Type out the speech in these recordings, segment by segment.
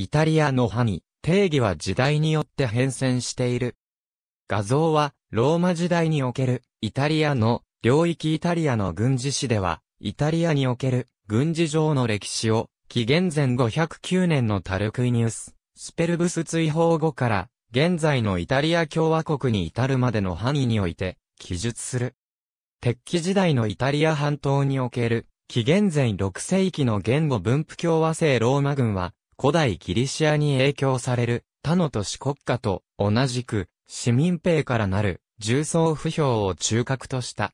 イタリアの範囲、定義は時代によって変遷している。画像はローマ時代におけるイタリアの領域イタリアの軍事史ではイタリアにおける軍事上の歴史を紀元前509年のタルクイニュース、スペルブス追放後から現在のイタリア共和国に至るまでの範囲において記述する。鉄器時代のイタリア半島における紀元前6世紀の言語分布共和制ローマ軍は古代ギリシアに影響される他の都市国家と同じく市民兵からなる重層不評を中核とした。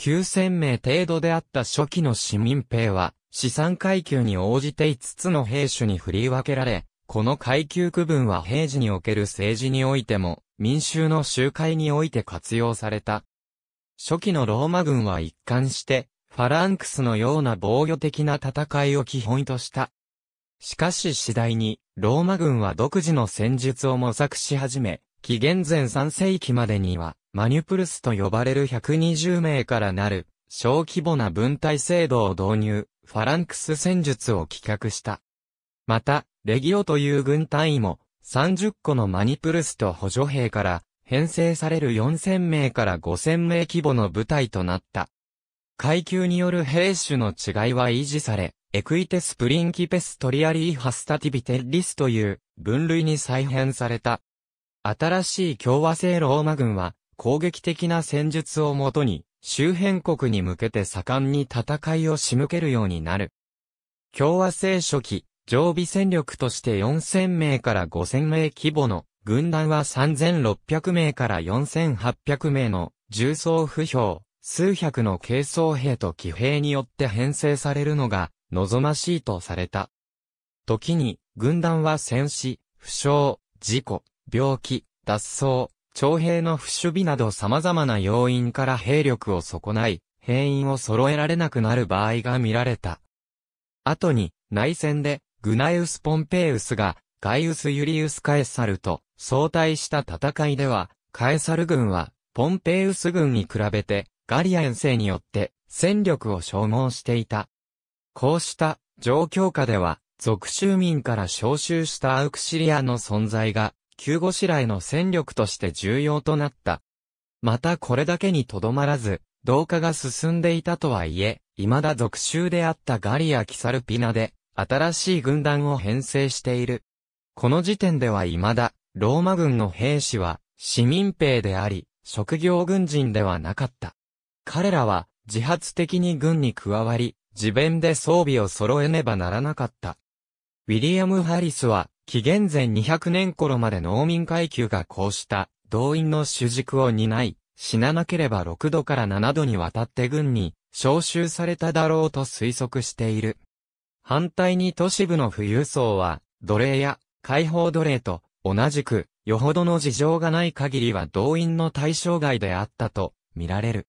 9000名程度であった初期の市民兵は資産階級に応じて5つの兵種に振り分けられ、この階級区分は平時における政治においても民衆の集会において活用された。初期のローマ軍は一貫してファランクスのような防御的な戦いを基本としたしかし次第に、ローマ軍は独自の戦術を模索し始め、紀元前3世紀までには、マニュプルスと呼ばれる120名からなる、小規模な分隊制度を導入、ファランクス戦術を企画した。また、レギオという軍隊も、30個のマニプルスと補助兵から、編成される4000名から5000名規模の部隊となった。階級による兵種の違いは維持され、エクイテスプリンキペストリアリーハスタティビテリスという分類に再編された。新しい共和制ローマ軍は攻撃的な戦術をもとに周辺国に向けて盛んに戦いを仕向けるようになる。共和制初期、常備戦力として4000名から5000名規模の軍団は3600名から4800名の重装不評、数百の軽装兵と騎兵によって編成されるのが望ましいとされた。時に、軍団は戦死、負傷、事故、病気、脱走、徴兵の不守備など様々な要因から兵力を損ない、兵員を揃えられなくなる場合が見られた。後に、内戦で、グナイウス・ポンペイウスが、ガイウス・ユリウス・カエサルと相対した戦いでは、カエサル軍は、ポンペイウス軍に比べて、ガリア遠征によって、戦力を消耗していた。こうした状況下では、属州民から召集したアウクシリアの存在が、旧後市来の戦力として重要となった。またこれだけにとどまらず、同化が進んでいたとはいえ、未だ属州であったガリア・キサルピナで、新しい軍団を編成している。この時点では未だ、ローマ軍の兵士は、市民兵であり、職業軍人ではなかった。彼らは、自発的に軍に加わり、自弁で装備を揃えねばならなかった。ウィリアム・ハリスは、紀元前200年頃まで農民階級がこうした動員の主軸を担い、死ななければ6度から7度にわたって軍に召集されただろうと推測している。反対に都市部の富裕層は、奴隷や解放奴隷と同じく、よほどの事情がない限りは動員の対象外であったと見られる。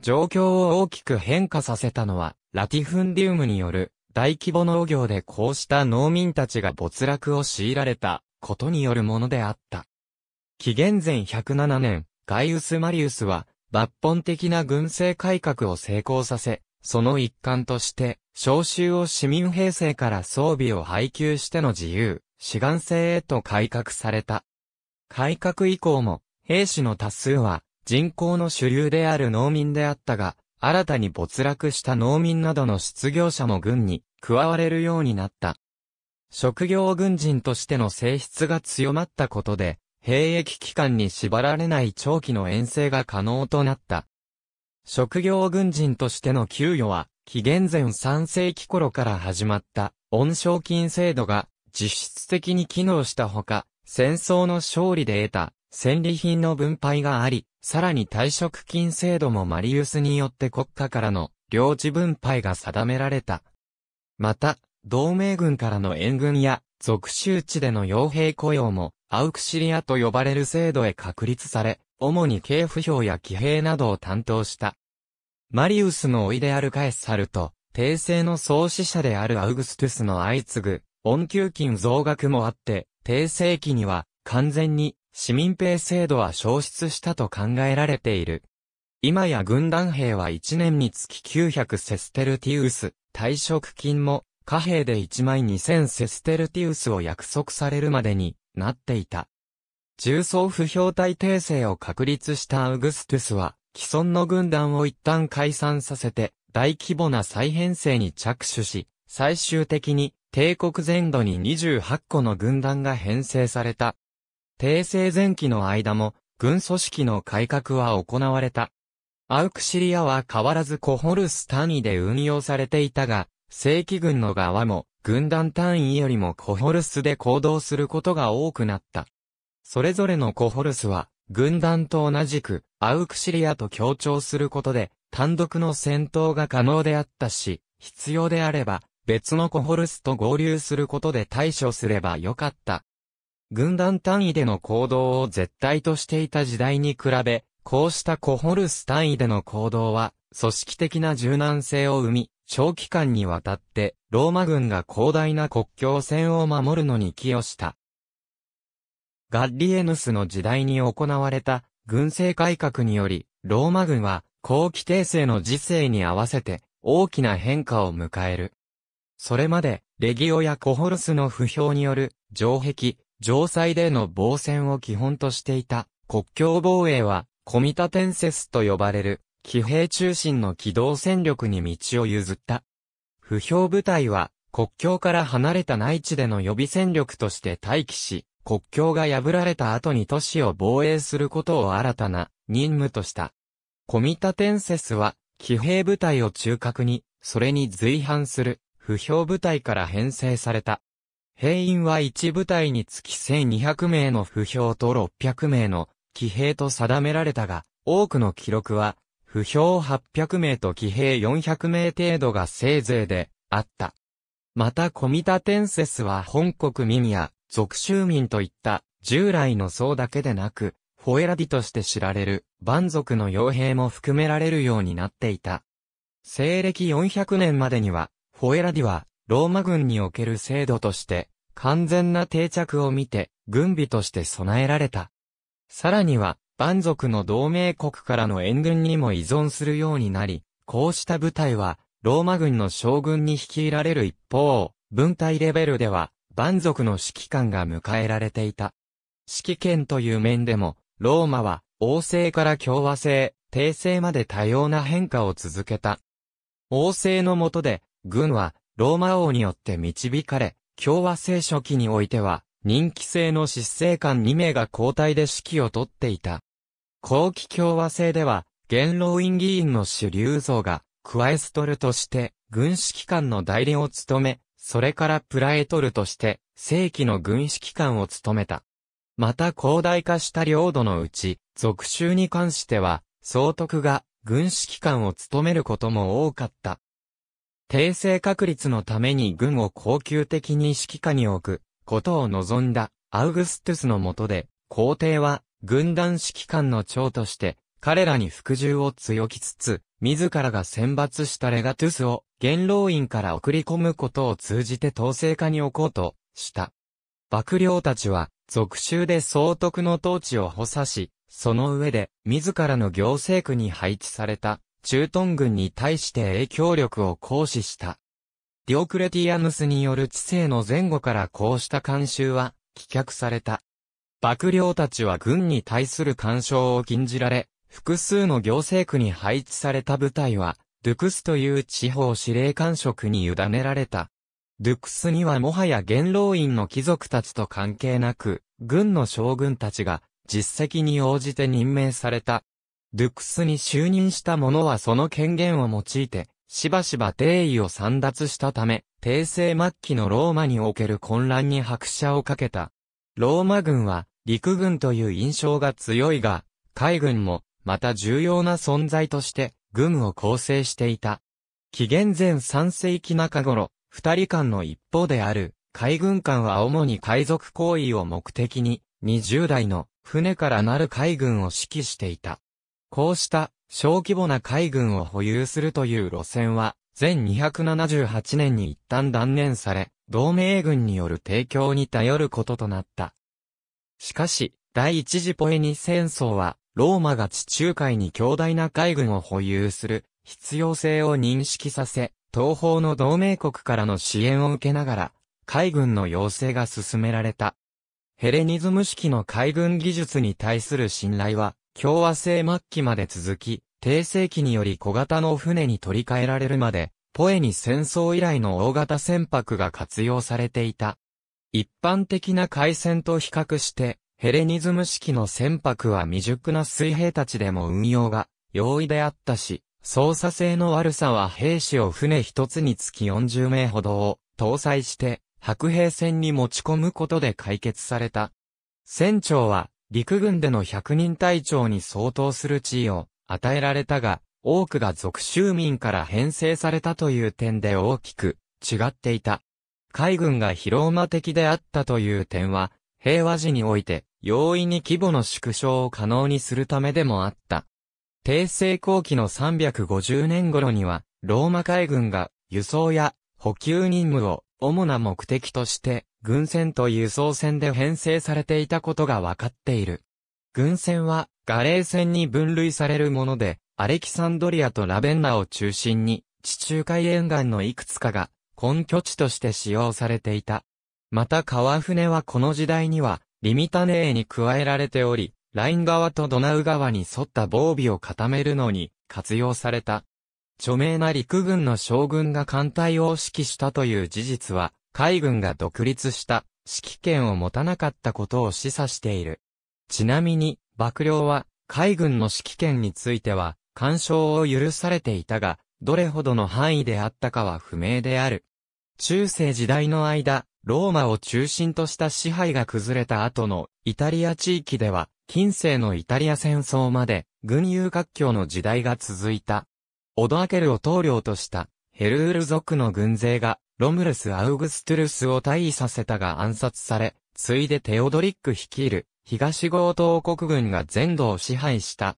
状況を大きく変化させたのは、ラティフンディウムによる大規模農業でこうした農民たちが没落を強いられたことによるものであった。紀元前107年、ガイウス・マリウスは抜本的な軍政改革を成功させ、その一環として、召集を市民平成から装備を配給しての自由、志願制へと改革された。改革以降も、兵士の多数は、人口の主流である農民であったが、新たに没落した農民などの失業者も軍に加われるようになった。職業軍人としての性質が強まったことで、兵役期間に縛られない長期の遠征が可能となった。職業軍人としての給与は、紀元前3世紀頃から始まった、恩賞金制度が実質的に機能したほか、戦争の勝利で得た戦利品の分配があり、さらに退職金制度もマリウスによって国家からの領地分配が定められた。また、同盟軍からの援軍や、属州地での傭兵雇用も、アウクシリアと呼ばれる制度へ確立され、主に警府票や騎兵などを担当した。マリウスの甥であるカエサルと、帝政の創始者であるアウグストゥスの相次ぐ、恩給金増額もあって、帝政期には、完全に市民兵制度は消失したと考えられている。今や軍団兵は1年につき900セステルティウス、退職金も、貨幣で1枚2000セステルティウスを約束されるまでになっていた。重装不評体訂正を確立したアウグストゥスは、既存の軍団を一旦解散させて、大規模な再編成に着手し、最終的に帝国全土に28個の軍団が編成された。帝政前期の間も、軍組織の改革は行われた。アウクシリアは変わらずコホルス単位で運用されていたが、正規軍の側も、軍団単位よりもコホルスで行動することが多くなった。それぞれのコホルスは、軍団と同じく、アウクシリアと協調することで、単独の戦闘が可能であったし、必要であれば、別のコホルスと合流することで対処すればよかった。軍団単位での行動を絶対としていた時代に比べ、こうしたコホルス単位での行動は、組織的な柔軟性を生み、長期間にわたって、ローマ軍が広大な国境線を守るのに寄与した。ガッリエヌスの時代に行われた軍政改革により、ローマ軍は、後期帝政の時勢に合わせて、大きな変化を迎える。それまで、レギオやコホルスの不評による、城壁、城塞での防戦を基本としていた国境防衛は、コミタテンセスと呼ばれる、騎兵中心の機動戦力に道を譲った。不評部隊は、国境から離れた内地での予備戦力として待機し、国境が破られた後に都市を防衛することを新たな任務とした。コミタテンセスは、騎兵部隊を中核に、それに随伴する、不評部隊から編成された。兵員は一部隊につき1200名の不評と600名の騎兵と定められたが、多くの記録は、不評800名と騎兵400名程度がせいぜいであった。またコミタテンセスは本国民や属州民といった従来の層だけでなく、フォエラディとして知られる蛮族の傭兵も含められるようになっていた。西暦400年までには、フォエラディはローマ軍における制度として、完全な定着を見て、軍備として備えられた。さらには、蛮族の同盟国からの援軍にも依存するようになり、こうした部隊は、ローマ軍の将軍に率いられる一方、分隊レベルでは、蛮族の指揮官が迎えられていた。指揮権という面でも、ローマは、王政から共和政、帝政まで多様な変化を続けた。王政の下で、軍は、ローマ王によって導かれ、共和制初期においては、人気制の執政官2名が交代で指揮を取っていた。後期共和制では、元老院議員の主流像が、クワエストルとして、軍指揮官の代理を務め、それからプラエトルとして、正規の軍指揮官を務めた。また広大化した領土のうち、属州に関しては、総督が軍指揮官を務めることも多かった。定性確立のために軍を恒久的に指揮下に置くことを望んだアウグストゥスの下で、皇帝は軍団指揮官の長として彼らに服従を強きつつ、自らが選抜したレガトゥスを元老院から送り込むことを通じて統制下に置こうとした。幕僚たちは、俗州で総督の統治を補佐し、その上で、自らの行政区に配置された、駐屯軍に対して影響力を行使した。ディオクレティアヌスによる知性の前後からこうした慣習は、棄却された。幕僚たちは軍に対する干渉を禁じられ、複数の行政区に配置された部隊は、ドゥクスという地方司令官職に委ねられた。ドゥクスにはもはや元老院の貴族たちと関係なく、軍の将軍たちが実績に応じて任命された。ドゥクスに就任した者はその権限を用いて、しばしば帝位を散奪したため、帝政末期のローマにおける混乱に拍車をかけた。ローマ軍は、陸軍という印象が強いが、海軍も、また重要な存在として、軍を構成していた。紀元前3世紀中頃、二人間の一方である、海軍艦は主に海賊行為を目的に、20代の船からなる海軍を指揮していた。こうした小規模な海軍を保有するという路線は、全278年に一旦断念され、同盟軍による提供に頼ることとなった。しかし、第一次ポエニ戦争は、ローマが地中海に強大な海軍を保有する必要性を認識させ、東方の同盟国からの支援を受けながら、海軍の要請が進められた。ヘレニズム式の海軍技術に対する信頼は、共和制末期まで続き、帝政期により小型の船に取り替えられるまで、ポエに戦争以来の大型船舶が活用されていた。一般的な海戦と比較して、ヘレニズム式の船舶は未熟な水兵たちでも運用が容易であったし、操作性の悪さは兵士を船一つにつき40名ほどを搭載して、白兵船に持ち込むことで解決された。船長は陸軍での100人隊長に相当する地位を与えられたが、多くが属州民から編成されたという点で大きく違っていた。海軍が広馬的であったという点は、平和時において容易に規模の縮小を可能にするためでもあった。帝政後期の350年頃には、ローマ海軍が輸送や補給任務を主な目的として、軍船と輸送船で編成されていたことが分かっている。軍船は、ガレー船に分類されるもので、アレキサンドリアとラベンナを中心に、地中海沿岸のいくつかが、根拠地として使用されていた。また川船はこの時代には、リミタネーに加えられており、ライン川とドナウ川に沿った防備を固めるのに活用された。著名な陸軍の将軍が艦隊を指揮したという事実は、海軍が独立した指揮権を持たなかったことを示唆している。ちなみに、幕僚は海軍の指揮権については、干渉を許されていたが、どれほどの範囲であったかは不明である。中世時代の間、ローマを中心とした支配が崩れた後のイタリア地域では、近世のイタリア戦争まで、軍友割拠の時代が続いた。オドアケルを統領としたヘルール族の軍勢がロムルス・アウグストゥルスを退位させたが暗殺され、ついでテオドリック率いる東ゴー王国軍が全土を支配した。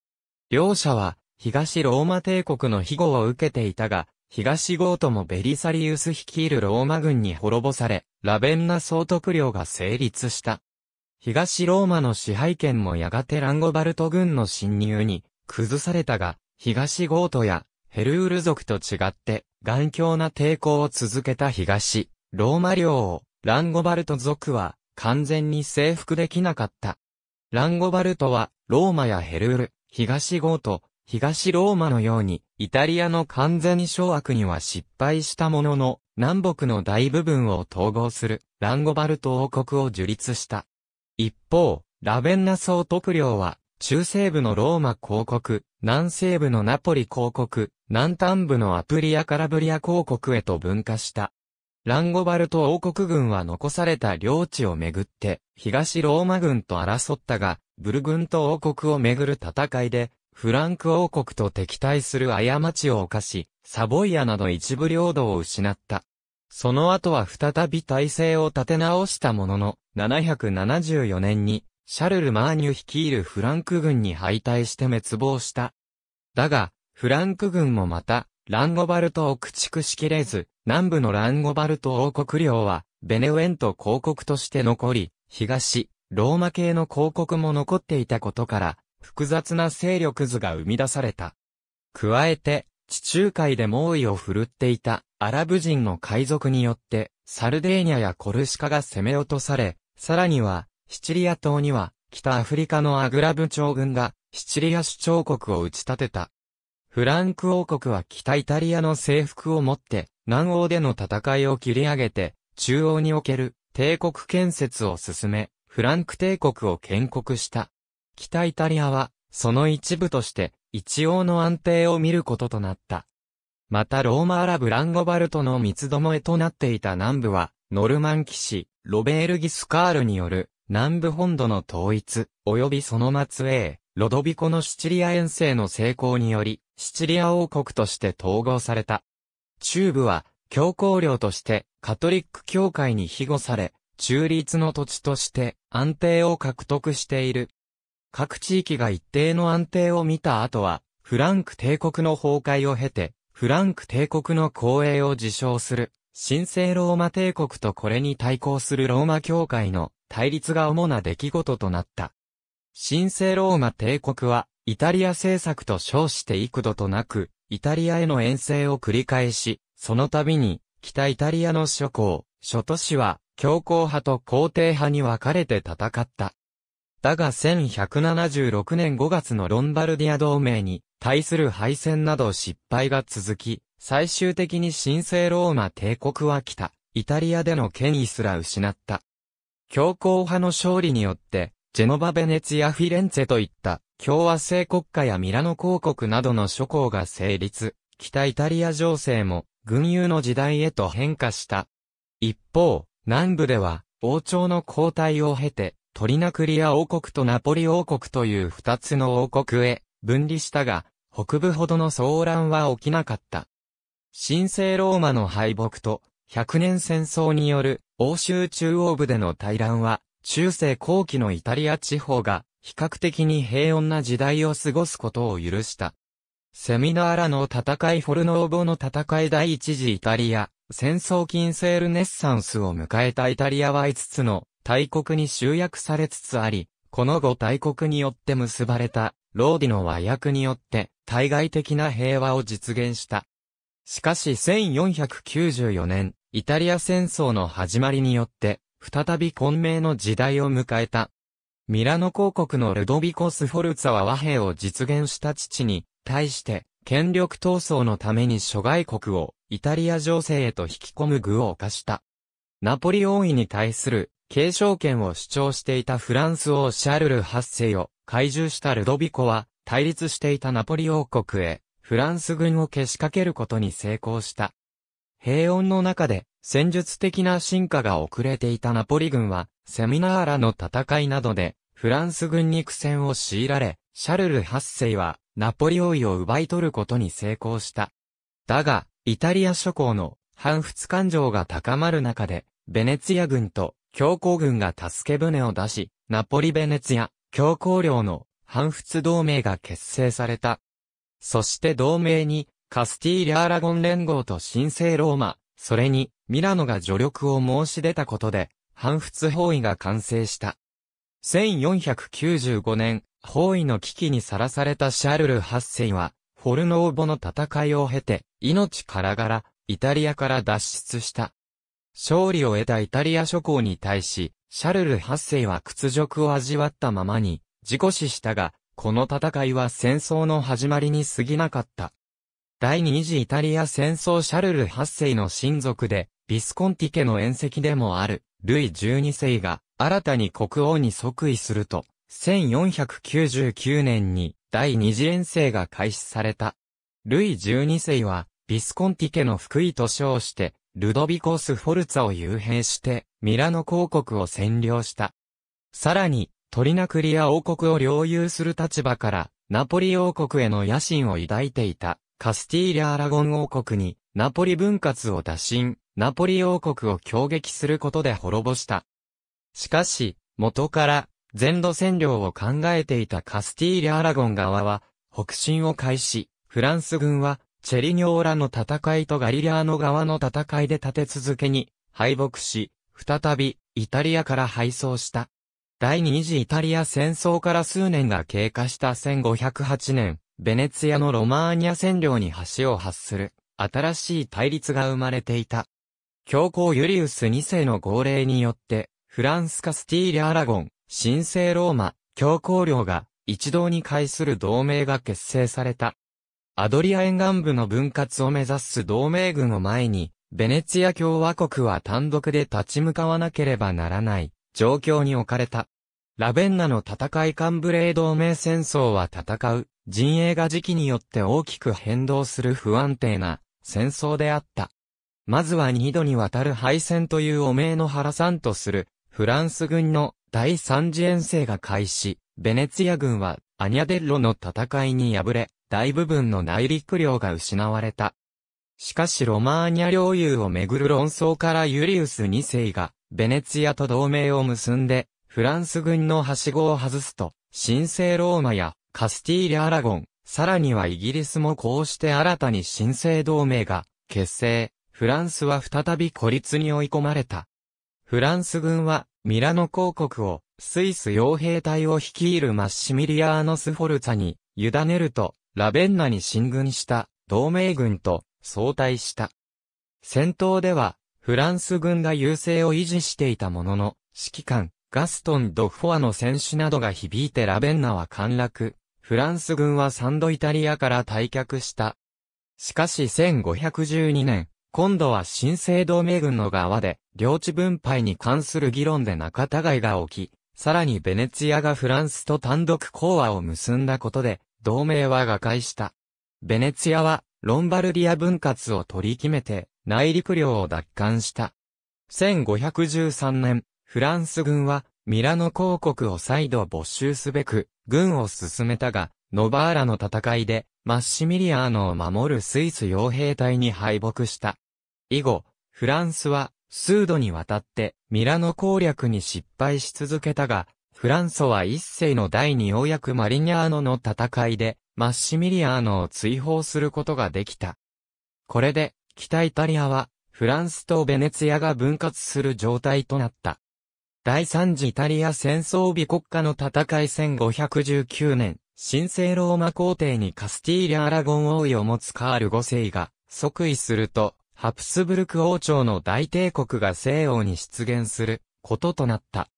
両者は東ローマ帝国の庇護を受けていたが、東ゴートもベリサリウス率いるローマ軍に滅ぼされ、ラベンナ総督領が成立した。東ローマの支配権もやがてランゴバルト軍の侵入に崩されたが、東ゴートやヘルール族と違って、頑強な抵抗を続けた東、ローマ領を、ランゴバルト族は、完全に征服できなかった。ランゴバルトは、ローマやヘルール、東ゴート、東ローマのように、イタリアの完全掌握には失敗したものの、南北の大部分を統合する、ランゴバルト王国を樹立した。一方、ラベンナ総督領は、中西部のローマ公国、南西部のナポリ公国、南端部のアプリア・カラブリア公国へと分化した。ランゴバルト王国軍は残された領地をめぐって、東ローマ軍と争ったが、ブル軍と王国をめぐる戦いで、フランク王国と敵対する過ちを犯し、サボイアなど一部領土を失った。その後は再び体制を立て直したものの、774年にシャルル・マーニュ率いるフランク軍に敗退して滅亡した。だが、フランク軍もまた、ランゴバルトを駆逐しきれず、南部のランゴバルト王国領は、ベネウェント公国として残り、東、ローマ系の公国も残っていたことから、複雑な勢力図が生み出された。加えて、地中海で猛威を振るっていたアラブ人の海賊によって、サルデーニャやコルシカが攻め落とされ、さらには、シチリア島には、北アフリカのアグラブ朝軍が、シチリア主張国を打ち立てた。フランク王国は北イタリアの征服をもって、南欧での戦いを切り上げて、中央における帝国建設を進め、フランク帝国を建国した。北イタリアは、その一部として、一応の安定を見ることとなった。またローマアラブランゴバルトの三つどもえとなっていた南部は、ノルマン騎士、ロベール・ギスカールによる南部本土の統一、及びその末裔、ロドビコのシチリア遠征の成功により、シチリア王国として統合された。中部は、教皇領として、カトリック教会に庇護され、中立の土地として、安定を獲得している。各地域が一定の安定を見た後は、フランク帝国の崩壊を経て、フランク帝国の光栄を自称する、神聖ローマ帝国とこれに対抗するローマ教会の対立が主な出来事となった。神聖ローマ帝国は、イタリア政策と称して幾度となく、イタリアへの遠征を繰り返し、その度に、北イタリアの諸侯、諸都市は、強硬派と皇帝派に分かれて戦った。だが1176年5月のロンバルディア同盟に対する敗戦など失敗が続き、最終的に神聖ローマ帝国は北、イタリアでの権威すら失った。強硬派の勝利によって、ジェノバ・ベネツィア・フィレンツェといった共和制国家やミラノ公国などの諸侯が成立、北イタリア情勢も軍友の時代へと変化した。一方、南部では王朝の交代を経て、トリナクリア王国とナポリ王国という二つの王国へ分離したが、北部ほどの騒乱は起きなかった。神聖ローマの敗北と百年戦争による欧州中央部での対乱は、中世後期のイタリア地方が比較的に平穏な時代を過ごすことを許した。セミナーラの戦いフォルノーボの戦い第一次イタリア、戦争セールネッサンスを迎えたイタリアは5つの大国に集約されつつあり、この後大国によって結ばれたローディの和訳によって対外的な平和を実現した。しかし1494年、イタリア戦争の始まりによって、再び混迷の時代を迎えた。ミラノ公国のルドビコ・スフォルツァは和平を実現した父に、対して、権力闘争のために諸外国をイタリア情勢へと引き込む具を犯した。ナポリ王位に対する継承権を主張していたフランス王シャルル8世を懐柔したルドビコは対立していたナポリ王国へフランス軍をけしかけることに成功した。平穏の中で戦術的な進化が遅れていたナポリ軍は、セミナーラの戦いなどで、フランス軍に苦戦を強いられ、シャルル8世は、ナポリ王位を奪い取ることに成功した。だが、イタリア諸侯の反仏感情が高まる中で、ベネツィア軍と強行軍が助け船を出し、ナポリ・ベネツィア、強行領の反仏同盟が結成された。そして同盟にカスティーリャ・アラゴン連合と神聖ローマ、それに、ミラノが助力を申し出たことで、反仏包囲が完成した。1495年、包囲の危機にさらされたシャルル8世は、フォルノーボの戦いを経て、命からがら、イタリアから脱出した。勝利を得たイタリア諸侯に対し、シャルル8世は屈辱を味わったままに、自己死したが、この戦いは戦争の始まりに過ぎなかった。第二次イタリア戦争シャルル8世の親族で、ビスコンティ家の縁石でもある、ルイ12世が、新たに国王に即位すると、1499年に、第二次遠征が開始された。ルイ12世は、ビスコンティ家の福井と称して、ルドビコス・フォルツァを幽閉して、ミラノ公国を占領した。さらに、トリナクリア王国を領有する立場から、ナポリ王国への野心を抱いていた。カスティーリャ・アラゴン王国に、ナポリ分割を打診、ナポリ王国を強撃することで滅ぼした。しかし、元から、全土占領を考えていたカスティーリャ・アラゴン側は、北進を開始、フランス軍は、チェリニョーラの戦いとガリリアーノ側の戦いで立て続けに、敗北し、再び、イタリアから敗走した。第二次イタリア戦争から数年が経過した1508年、ベネツィアのロマーニャ占領に橋を発する、新しい対立が生まれていた。教皇ユリウス2世の号令によって、フランスカスティーリ・アラゴン、神聖ローマ、教皇領が、一堂に会する同盟が結成された。アドリア沿岸部の分割を目指す同盟軍を前に、ベネツィア共和国は単独で立ち向かわなければならない、状況に置かれた。ラベンナの戦いカンブレー同盟戦争は戦う、陣営が時期によって大きく変動する不安定な戦争であった。まずは二度にわたる敗戦という汚名の原さんとするフランス軍の第三次遠征が開始、ベネツィア軍はアニャデッロの戦いに敗れ、大部分の内陸領が失われた。しかしロマーニャ領有をめぐる論争からユリウス2世が、ベネツィアと同盟を結んで、フランス軍のはしごを外すと、神聖ローマやカスティーリア・アラゴン、さらにはイギリスもこうして新たに新生同盟が結成、フランスは再び孤立に追い込まれた。フランス軍はミラノ公国をスイス傭兵隊を率いるマッシミリアーノス・フォルツァに委ねるとラベンナに進軍した同盟軍と相対した。戦闘ではフランス軍が優勢を維持していたものの指揮官ガストン・ド・フォアの戦士などが響いてラベンナは陥落。フランス軍はサンドイタリアから退却した。しかし1512年、今度は新生同盟軍の側で、領地分配に関する議論で仲違いが起き、さらにベネツィアがフランスと単独講和を結んだことで、同盟は瓦解した。ベネツィアは、ロンバルディア分割を取り決めて、内陸領を奪還した。1513年、フランス軍は、ミラノ公国を再度没収すべく、軍を進めたが、ノバーラの戦いで、マッシミリアーノを守るスイス傭兵隊に敗北した。以後、フランスは、数度にわたって、ミラノ攻略に失敗し続けたが、フランソは一世の第二ようやくマリニャーノの戦いで、マッシミリアーノを追放することができた。これで、北イタリアは、フランスとベネツィアが分割する状態となった。第三次イタリア戦争美国家の戦い1519年、神聖ローマ皇帝にカスティーリャ・アラゴン王位を持つカール5世が即位すると、ハプスブルク王朝の大帝国が西欧に出現することとなった。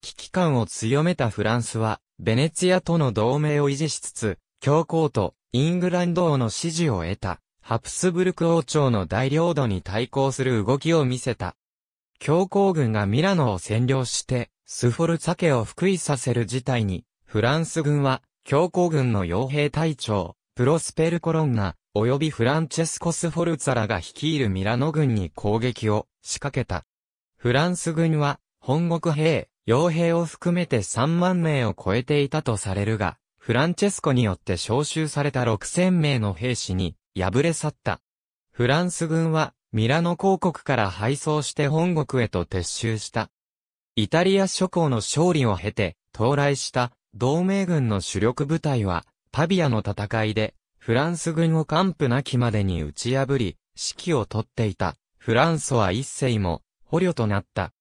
危機感を強めたフランスは、ベネツィアとの同盟を維持しつつ、教皇とイングランド王の支持を得た、ハプスブルク王朝の大領土に対抗する動きを見せた。強行軍がミラノを占領して、スフォルツァ家を復位させる事態に、フランス軍は、強行軍の傭兵隊長、プロスペルコロンナ、及びフランチェスコ・スフォルツァらが率いるミラノ軍に攻撃を仕掛けた。フランス軍は、本国兵、傭兵を含めて3万名を超えていたとされるが、フランチェスコによって召集された6000名の兵士に、敗れ去った。フランス軍は、ミラノ公国から敗走して本国へと撤収した。イタリア諸侯の勝利を経て、到来した同盟軍の主力部隊は、パビアの戦いで、フランス軍を完膚なきまでに打ち破り、指揮を取っていた、フランソワ一世も、捕虜となった。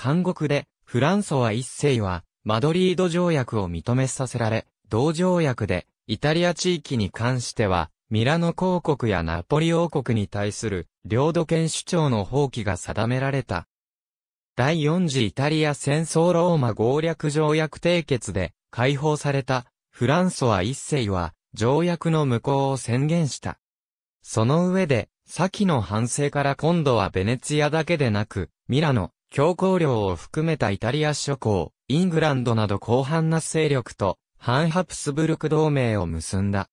監獄で、フランソワ一世は、マドリード条約を認めさせられ、同条約で、イタリア地域に関しては、ミラノ公国やナポリ王国に対する領土権主張の放棄が定められた。第四次イタリア戦争ローマ合略条約締結で解放されたフランソワ一世は条約の無効を宣言した。その上で、先の反省から今度はベネツィアだけでなく、ミラノ、強行領を含めたイタリア諸侯、イングランドなど広範な勢力と、ハンハプスブルク同盟を結んだ。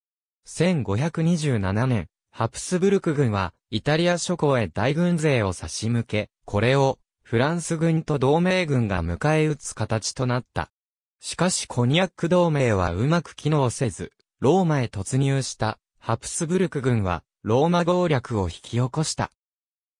1527年、ハプスブルク軍は、イタリア諸侯へ大軍勢を差し向け、これを、フランス軍と同盟軍が迎え撃つ形となった。しかしコニャック同盟はうまく機能せず、ローマへ突入したハプスブルク軍はローマ合略を引き起こした。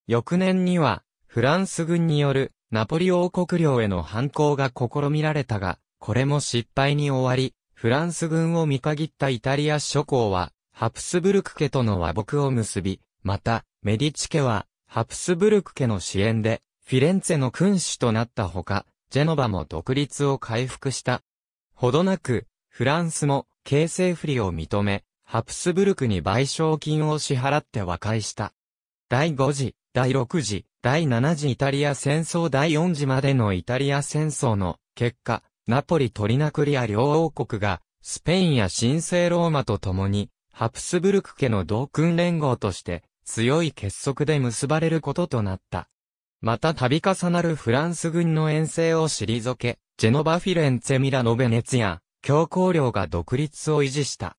翌年にはフランス軍によるナポリ王国領への反抗が試みられたが、これも失敗に終わり、フランス軍を見限ったイタリア諸侯はハプスブルク家との和睦を結び、また、メディチ家は、ハプスブルク家の支援で、フィレンツェの君主となったほか、ジェノバも独立を回復した。ほどなく、フランスも、形成不利を認め、ハプスブルクに賠償金を支払って和解した。第5次、第6次、第7次イタリア戦争第4次までのイタリア戦争の結果、ナポリ・トリナクリア両王国が、スペインや神聖ローマと共に、ハプスブルク家の同訓連合として、強い結束で結ばれることとなった。また度重なるフランス軍の遠征を退け、ジェノバ・フィレンツェ・ミラノ・ベネツヤ。強行領が独立を維持した。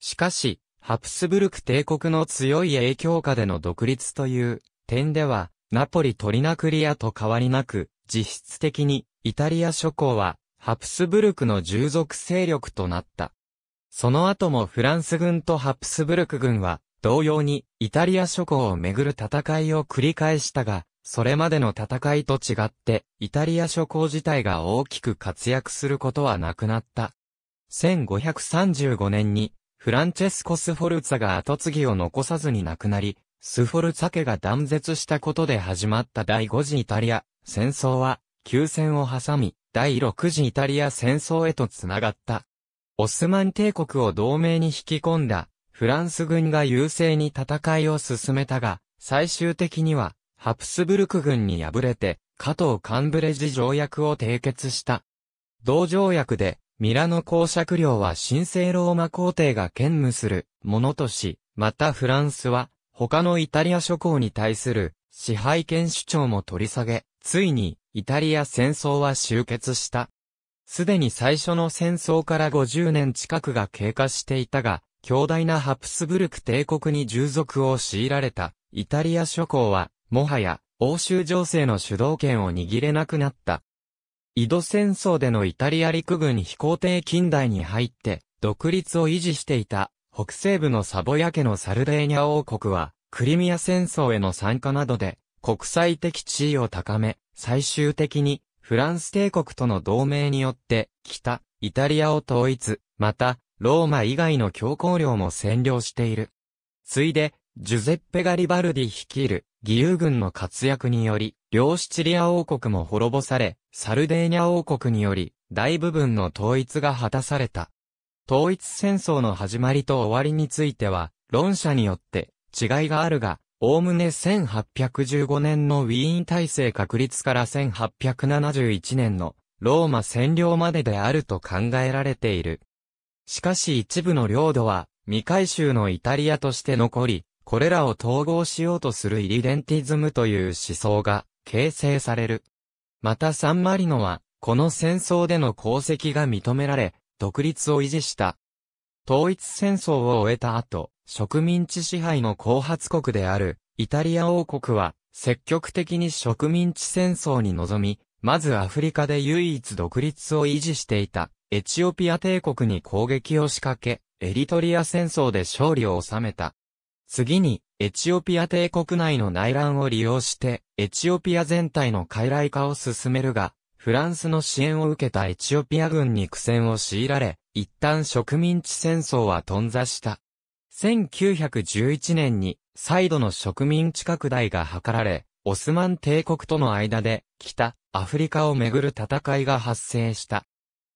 しかし、ハプスブルク帝国の強い影響下での独立という点では、ナポリ・トリナクリアと変わりなく、実質的にイタリア諸侯はハプスブルクの従属勢力となった。その後もフランス軍とハプスブルク軍は、同様にイタリア諸侯をめぐる戦いを繰り返したが、それまでの戦いと違って、イタリア諸侯自体が大きく活躍することはなくなった。1535年に、フランチェスコ・スフォルツァが後継ぎを残さずに亡くなり、スフォルツァ家が断絶したことで始まった第5次イタリア戦争は、休戦を挟み、第6次イタリア戦争へとつながった。オスマン帝国を同盟に引き込んだ、フランス軍が優勢に戦いを進めたが、最終的には、ハプスブルク軍に敗れて、加藤カンブレジ条約を締結した。同条約で、ミラノ公爵領は神聖ローマ皇帝が兼務するものとし、またフランスは、他のイタリア諸侯に対する支配権主張も取り下げ、ついに、イタリア戦争は終結した。すでに最初の戦争から50年近くが経過していたが、強大なハプスブルク帝国に従属を強いられた、イタリア諸侯は、もはや、欧州情勢の主導権を握れなくなった。井戸戦争でのイタリア陸軍飛行艇近代に入って、独立を維持していた、北西部のサボヤ家のサルデーニャ王国は、クリミア戦争への参加などで、国際的地位を高め、最終的にフランス帝国との同盟によって、北、イタリアを統一、また、ローマ以外の強行領も占領している。ついで、ジュゼッペ・ガリバルディ率いる義勇軍の活躍により、両シチリア王国も滅ぼされ、サルデーニャ王国により、大部分の統一が果たされた。統一戦争の始まりと終わりについては、論者によって違いがあるが、おおむね1815年のウィーン体制確立から1871年のローマ占領までであると考えられている。しかし一部の領土は未回収のイタリアとして残り、これらを統合しようとするイリデンティズムという思想が形成される。またサンマリノは、この戦争での功績が認められ、独立を維持した。統一戦争を終えた後、植民地支配の後発国である、イタリア王国は、積極的に植民地戦争に臨み、まずアフリカで唯一独立を維持していた、エチオピア帝国に攻撃を仕掛け、エリトリア戦争で勝利を収めた。次に、エチオピア帝国内の内乱を利用して、エチオピア全体の傀儡化を進めるが、フランスの支援を受けたエチオピア軍に苦戦を強いられ、一旦植民地戦争は頓挫した。1911年に再度の植民地拡大が図られ、オスマン帝国との間で北アフリカをめぐる戦いが発生した。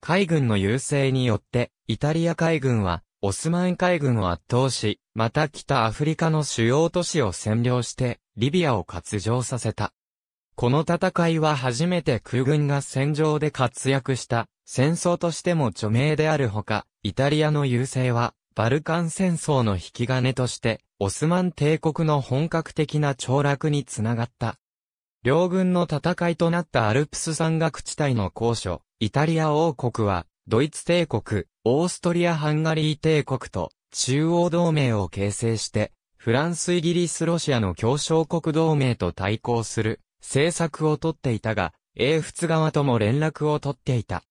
海軍の優勢によってイタリア海軍はオスマン海軍を圧倒し、また北アフリカの主要都市を占領してリビアを割上させた。この戦いは初めて空軍が戦場で活躍した戦争としても著名であるほか、イタリアの優勢はバルカン戦争の引き金として、オスマン帝国の本格的な凋落につながった。両軍の戦いとなったアルプス山岳地帯の高所、イタリア王国は、ドイツ帝国、オーストリア・ハンガリー帝国と、中央同盟を形成して、フランス・イギリス・ロシアの協商国同盟と対抗する、政策をとっていたが、英仏側とも連絡を取っていた。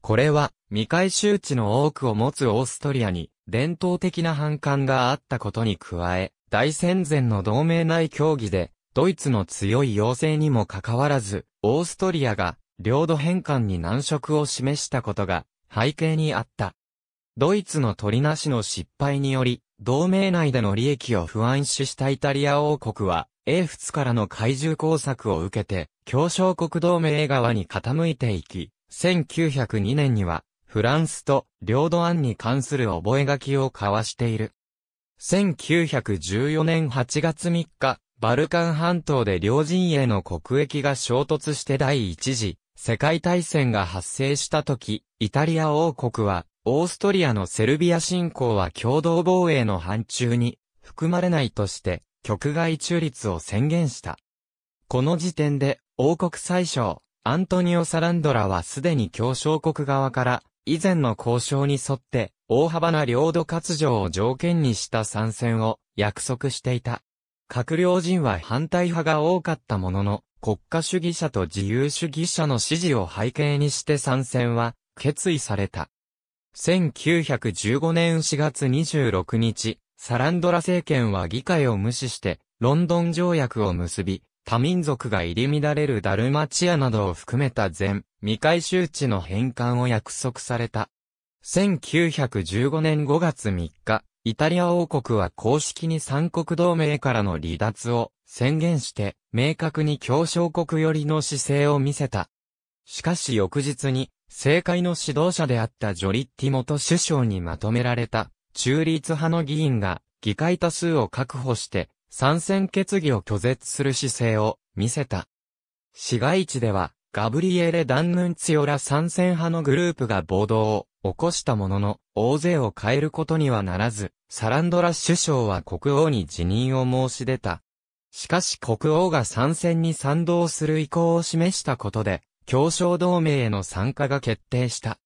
これは、未回収地の多くを持つオーストリアに、伝統的な反感があったことに加え、大戦前の同盟内協議で、ドイツの強い要請にもかかわらず、オーストリアが領土返還に難色を示したことが背景にあった。ドイツの取りなしの失敗により、同盟内での利益を不安視したイタリア王国は、英仏からの怪獣工作を受けて、協商国同盟側に傾いていき、1902年にはフランスと領土案に関する覚書を交わしている。1914年8月3日、バルカン半島で両陣営の国益が衝突して第一次世界大戦が発生した時、イタリア王国はオーストリアのセルビア侵攻は共同防衛の範疇に含まれないとして局外中立を宣言した。この時点で王国最小アントニオ・サランドラはすでに協商国側から以前の交渉に沿って、大幅な領土割譲を条件にした参戦を約束していた。閣僚陣は反対派が多かったものの、国家主義者と自由主義者の支持を背景にして参戦は決意された。1915年4月26日、サランドラ政権は議会を無視して、ロンドン条約を結び、多民族が入り乱れるダルマチアなどを含めた全未回収地の返還を約束された。1915年5月3日、イタリア王国は公式に三国同盟からの離脱を宣言して、明確に協商国寄りの姿勢を見せた。しかし翌日に、政界の指導者であったジョリッティ元首相にまとめられた、中立派の議員が、議会多数を確保して、参戦決議を拒絶する姿勢を見せた。市街地では、ガブリエレ・ダンヌンツィオラ参戦派のグループが暴動を起こしたものの、大勢を変えることにはならず、サランドラ首相は国王に辞任を申し出た。しかし国王が参戦に賛同する意向を示したことで、協商同盟への参加が決定した。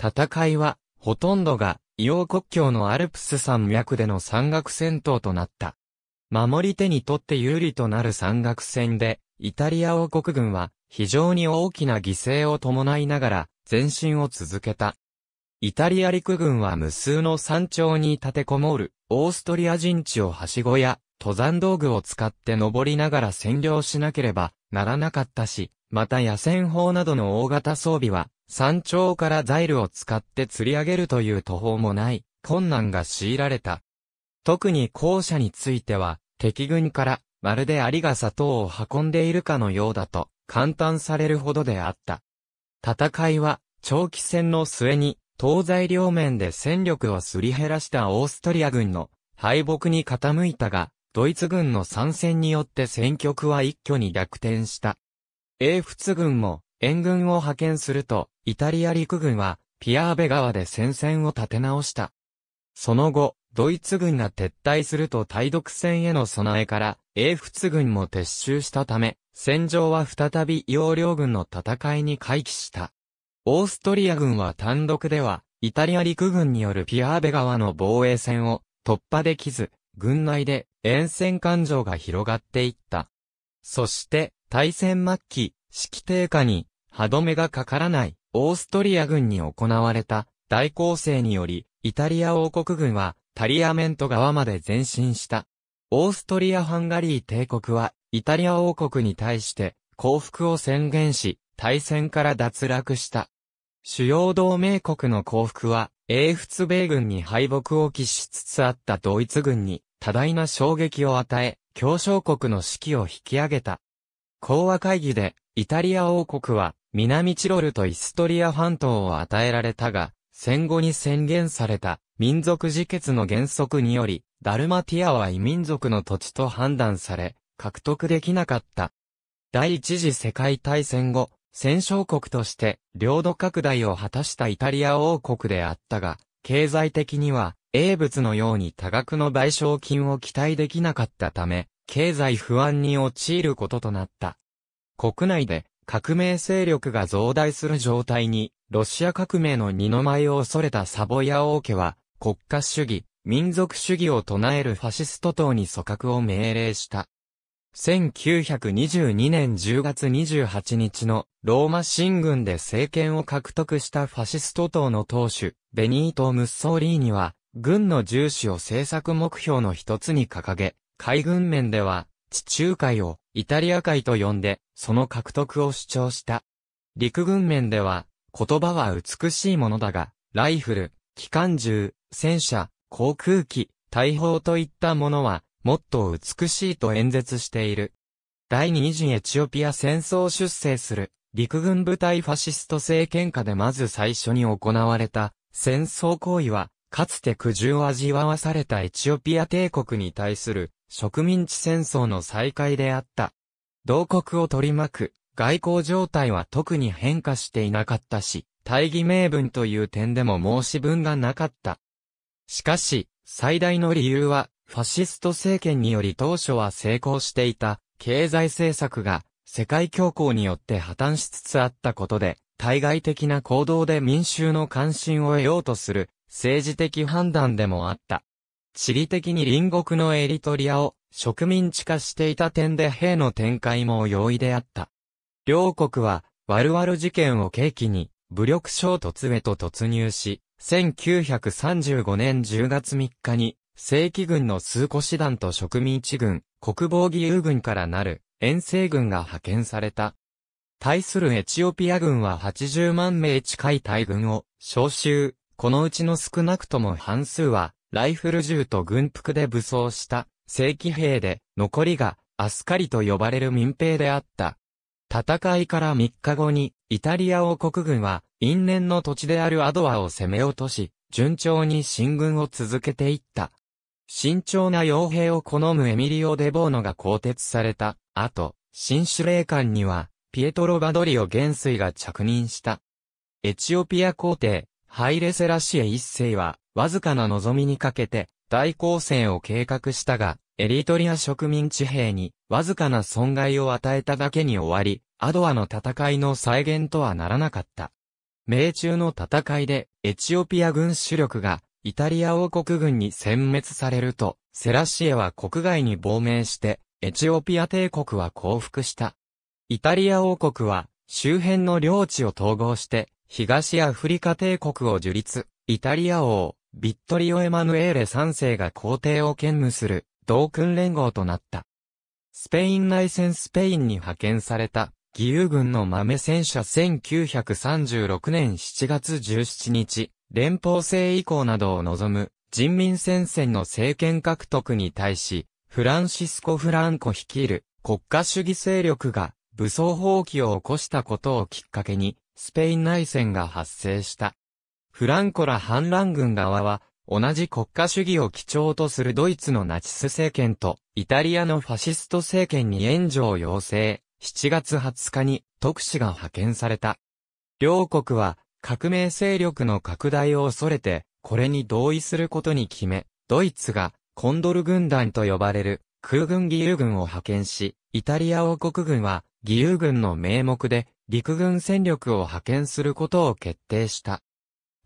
戦いは、ほとんどが、硫黄国境のアルプス山脈での山岳戦闘となった。守り手にとって有利となる山岳戦で、イタリア王国軍は非常に大きな犠牲を伴いながら前進を続けた。イタリア陸軍は無数の山頂に立てこもるオーストリア人地をはしごや登山道具を使って登りながら占領しなければならなかったし、また野戦砲などの大型装備は山頂からザイルを使って釣り上げるという途方もない困難が強いられた。特に後者については敵軍からまるでアリが砂糖を運んでいるかのようだと、感嘆されるほどであった。戦いは、長期戦の末に、東西両面で戦力をすり減らしたオーストリア軍の敗北に傾いたが、ドイツ軍の参戦によって戦局は一挙に逆転した。英仏軍も援軍を派遣すると、イタリア陸軍はピアーベ川で戦線を立て直した。その後、ドイツ軍が撤退すると対独戦への備えから、英仏軍も撤収したため、戦場は再び洋領軍の戦いに回帰した。オーストリア軍は単独では、イタリア陸軍によるピアーベ川の防衛線を突破できず、軍内で沿線艦上が広がっていった。そして、大戦末期、指揮低下に歯止めがかからないオーストリア軍に行われた大攻勢により、イタリア王国軍はタリアメント側まで前進した。オーストリア・ハンガリー帝国は、イタリア王国に対して降伏を宣言し、大戦から脱落した。主要同盟国の降伏は、英仏米軍に敗北を喫しつつあったドイツ軍に多大な衝撃を与え、協商国の士気を引き上げた。講和会議で、イタリア王国は、南チロルとイストリア半島を与えられたが、戦後に宣言された、民族自決の原則により、ダルマティアは異民族の土地と判断され、獲得できなかった。第一次世界大戦後、戦勝国として領土拡大を果たしたイタリア王国であったが、経済的には英物のように多額の賠償金を期待できなかったため、経済不安に陥ることとなった。国内で革命勢力が増大する状態に、ロシア革命の二の舞を恐れたサボヤ王家は、国家主義、民族主義を唱えるファシスト党に組閣を命令した。1922年10月28日のローマ新軍で政権を獲得したファシスト党の党首、ベニート・ムッソーリーには、軍の重視を政策目標の一つに掲げ、海軍面では、地中海をイタリア海と呼んで、その獲得を主張した。陸軍面では、言葉は美しいものだが、ライフル、機関銃、戦車、航空機、大砲といったものは、もっと美しいと演説している。第二次エチオピア戦争出征する、陸軍部隊ファシスト政権下でまず最初に行われた、戦争行為は、かつて苦渋を味わわされたエチオピア帝国に対する植民地戦争の再開であった。同国を取り巻く外交状態は特に変化していなかったし、大義名分という点でも申し分がなかった。しかし、最大の理由は、ファシスト政権により当初は成功していた、経済政策が、世界恐慌によって破綻しつつあったことで、対外的な行動で民衆の関心を得ようとする、政治的判断でもあった。地理的に隣国のエリトリアを植民地化していた点で兵の展開も容易であった。両国は、ワルワル事件を契機に、武力衝突へと突入し、1935年10月3日に、正規軍の数個師団と植民地軍、国防義勇軍からなる遠征軍が派遣された。対するエチオピア軍は80万名近い大軍を召集、このうちの少なくとも半数は、ライフル銃と軍服で武装した正規兵で、残りがアスカリと呼ばれる民兵であった。戦いから3日後に、イタリア王国軍は、因縁の土地であるアドアを攻め落とし、順調に進軍を続けていった。慎重な傭兵を好むエミリオ・デボーノが更迭された後、新司令官には、ピエトロ・バドリオ元帥が着任した。エチオピア皇帝、ハイレセラシエ一世は、わずかな望みにかけて、大攻戦を計画したが、エリトリア植民地兵にわずかな損害を与えただけに終わり、アドアの戦いの再現とはならなかった。命中の戦いでエチオピア軍主力がイタリア王国軍に殲滅されると、セラシエは国外に亡命して、エチオピア帝国は降伏した。イタリア王国は周辺の領地を統合して、東アフリカ帝国を樹立、イタリア王、ビットリオ・エマヌエーレ3世が皇帝を兼務する同訓連合となった。スペイン内戦スペインに派遣された、義勇軍の豆戦車1936年7月17日、連邦制移行などを望む人民戦線の政権獲得に対し、フランシスコ・フランコ率いる国家主義勢力が武装放棄を起こしたことをきっかけに、スペイン内戦が発生した。フランコら反乱軍側は、同じ国家主義を基調とするドイツのナチス政権とイタリアのファシスト政権に援助を要請、7月20日に特使が派遣された。両国は革命勢力の拡大を恐れて、これに同意することに決め、ドイツがコンドル軍団と呼ばれる空軍義勇軍を派遣し、イタリア王国軍は義勇軍の名目で陸軍戦力を派遣することを決定した。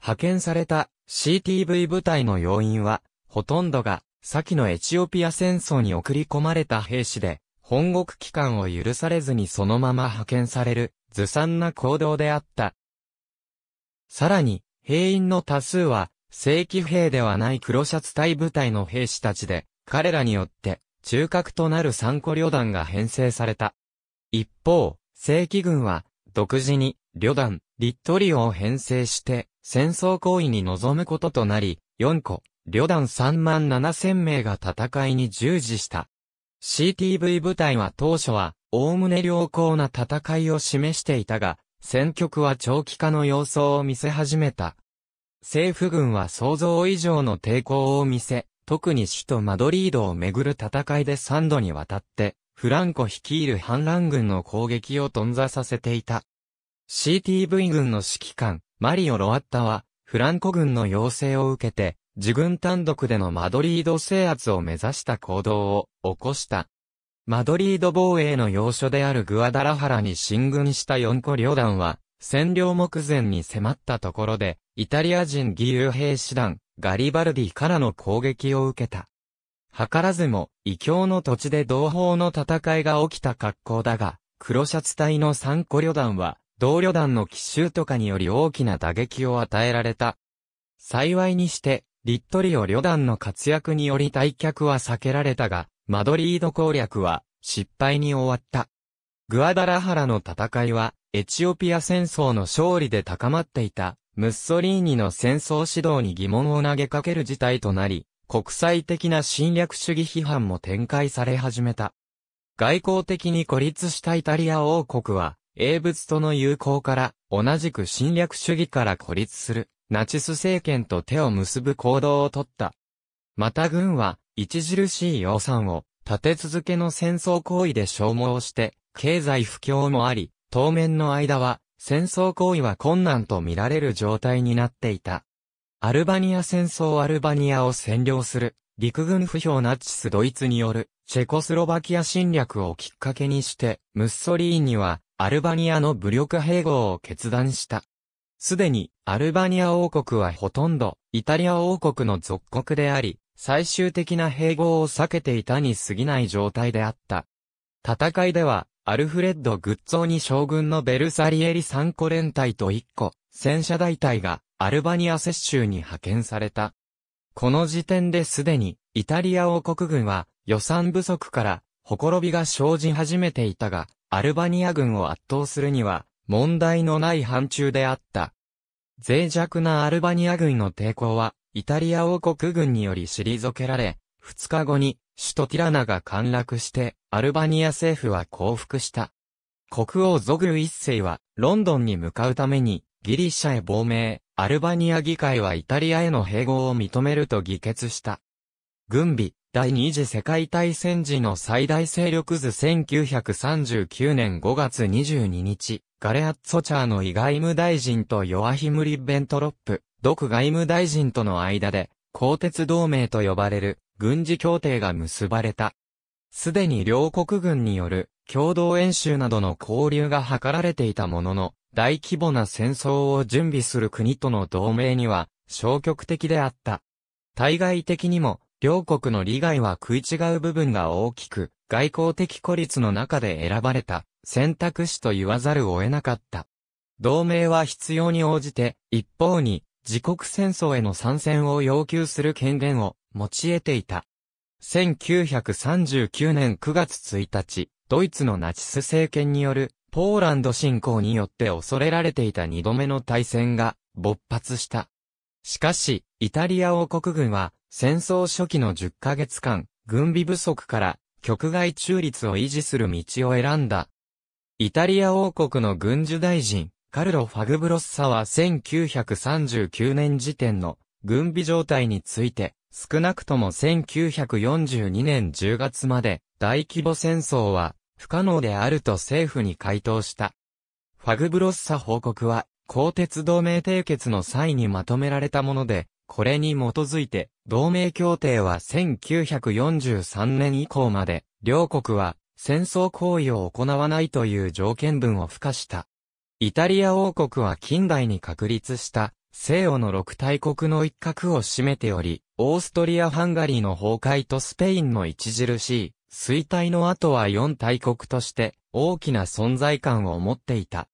派遣された CTV 部隊の要因は、ほとんどが、先のエチオピア戦争に送り込まれた兵士で、本国機関を許されずにそのまま派遣される、ずさんな行動であった。さらに、兵員の多数は、正規兵ではない黒シャツ隊部隊の兵士たちで、彼らによって、中核となる三個旅団が編成された。一方、正規軍は、独自に、旅団、リットリオを編成して、戦争行為に臨むこととなり、4個、旅団3万7千名が戦いに従事した。CTV 部隊は当初は、おおむね良好な戦いを示していたが、戦局は長期化の様相を見せ始めた。政府軍は想像以上の抵抗を見せ、特に首都マドリードをめぐる戦いで3度にわたって、フランコ率いる反乱軍の攻撃を頓挫させていた。CTV 軍の指揮官、マリオ・ロアッタは、フランコ軍の要請を受けて、自軍単独でのマドリード制圧を目指した行動を起こした。マドリード防衛の要所であるグアダラハラに進軍した四個旅団は、占領目前に迫ったところで、イタリア人義勇兵士団、ガリバルディからの攻撃を受けた。図らずも、異教の土地で同胞の戦いが起きた格好だが、黒シャツ隊の三個旅団は、同旅団の奇襲とかにより大きな打撃を与えられた。幸いにして、リットリオ旅団の活躍により退却は避けられたが、マドリード攻略は失敗に終わった。グアダラハラの戦いは、エチオピア戦争の勝利で高まっていた、ムッソリーニの戦争指導に疑問を投げかける事態となり、国際的な侵略主義批判も展開され始めた。外交的に孤立したイタリア王国は、英仏との友好から、同じく侵略主義から孤立する、ナチス政権と手を結ぶ行動をとった。また軍は、著しい予算を、立て続けの戦争行為で消耗して、経済不況もあり、当面の間は、戦争行為は困難と見られる状態になっていた。アルバニア戦争アルバニアを占領する、陸軍不評ナチスドイツによる、チェコスロバキア侵略をきっかけにして、ムッソリーニは、アルバニアの武力併合を決断した。すでに、アルバニア王国はほとんど、イタリア王国の属国であり、最終的な併合を避けていたに過ぎない状態であった。戦いでは、アルフレッド・グッツォーに将軍のベルサリエリ3個連隊と1個、戦車大隊がアルバニア接州に派遣された。この時点ですでに、イタリア王国軍は予算不足から、ほころびが生じ始めていたが、アルバニア軍を圧倒するには、問題のない範疇であった。脆弱なアルバニア軍の抵抗は、イタリア王国軍により退けられ、2日後に、首都ティラナが陥落して、アルバニア政府は降伏した。国王ゾグル一世は、ロンドンに向かうために、ギリシャへ亡命、アルバニア議会はイタリアへの併合を認めると議決した。軍備、第二次世界大戦時の最大勢力図1939年5月22日、ガレアッツォチャーのイ外務大臣とヨアヒム・リッベントロップ、独外務大臣との間で、鋼鉄同盟と呼ばれる軍事協定が結ばれた。すでに両国軍による共同演習などの交流が図られていたものの、大規模な戦争を準備する国との同盟には消極的であった。対外的にも、両国の利害は食い違う部分が大きく、外交的孤立の中で選ばれた選択肢と言わざるを得なかった。同盟は必要に応じて、一方に自国戦争への参戦を要求する権限を持ち得ていた。1939年9月1日、ドイツのナチス政権によるポーランド侵攻によって恐れられていた二度目の大戦が勃発した。しかし、イタリア王国軍は戦争初期の10ヶ月間、軍備不足から局外中立を維持する道を選んだ。イタリア王国の軍需大臣、カルロ・ファグブロッサは1939年時点の軍備状態について、少なくとも1942年10月まで大規模戦争は不可能であると政府に回答した。ファグブロッサ報告は、公鉄同盟締結の際にまとめられたもので、これに基づいて、同盟協定は1943年以降まで、両国は戦争行為を行わないという条件文を付加した。イタリア王国は近代に確立した西欧の六大国の一角を占めており、オーストリア・ハンガリーの崩壊とスペインの著しい衰退の後は四大国として大きな存在感を持っていた。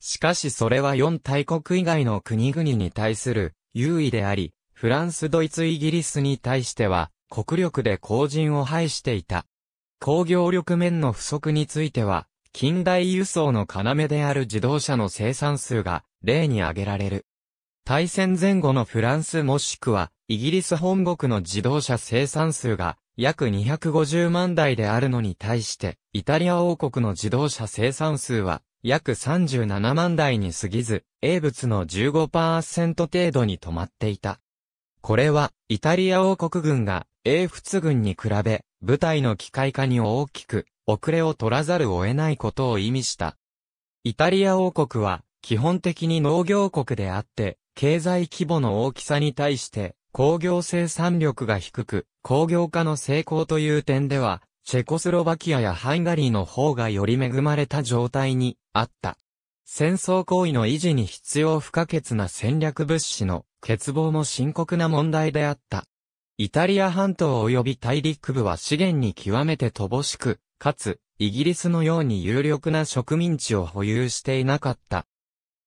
しかしそれは四大国以外の国々に対する優位であり、フランス、ドイツ、イギリスに対しては国力で後陣を排していた。工業力面の不足については、近代輸送の要である自動車の生産数が例に挙げられる。大戦前後のフランスもしくはイギリス本国の自動車生産数が約250万台であるのに対して、イタリア王国の自動車生産数は約37万台に過ぎず、英物の15%程度に止まっていた。これは、イタリア王国軍が英仏軍に比べ、部隊の機械化に大きく、遅れを取らざるを得ないことを意味した。イタリア王国は、基本的に農業国であって、経済規模の大きさに対して、工業生産力が低く、工業化の成功という点では、チェコスロバキアやハンガリーの方がより恵まれた状態にあった。戦争行為の維持に必要不可欠な戦略物資の欠乏も深刻な問題であった。イタリア半島及び大陸部は資源に極めて乏しく、かつ、イギリスのように有力な植民地を保有していなかった。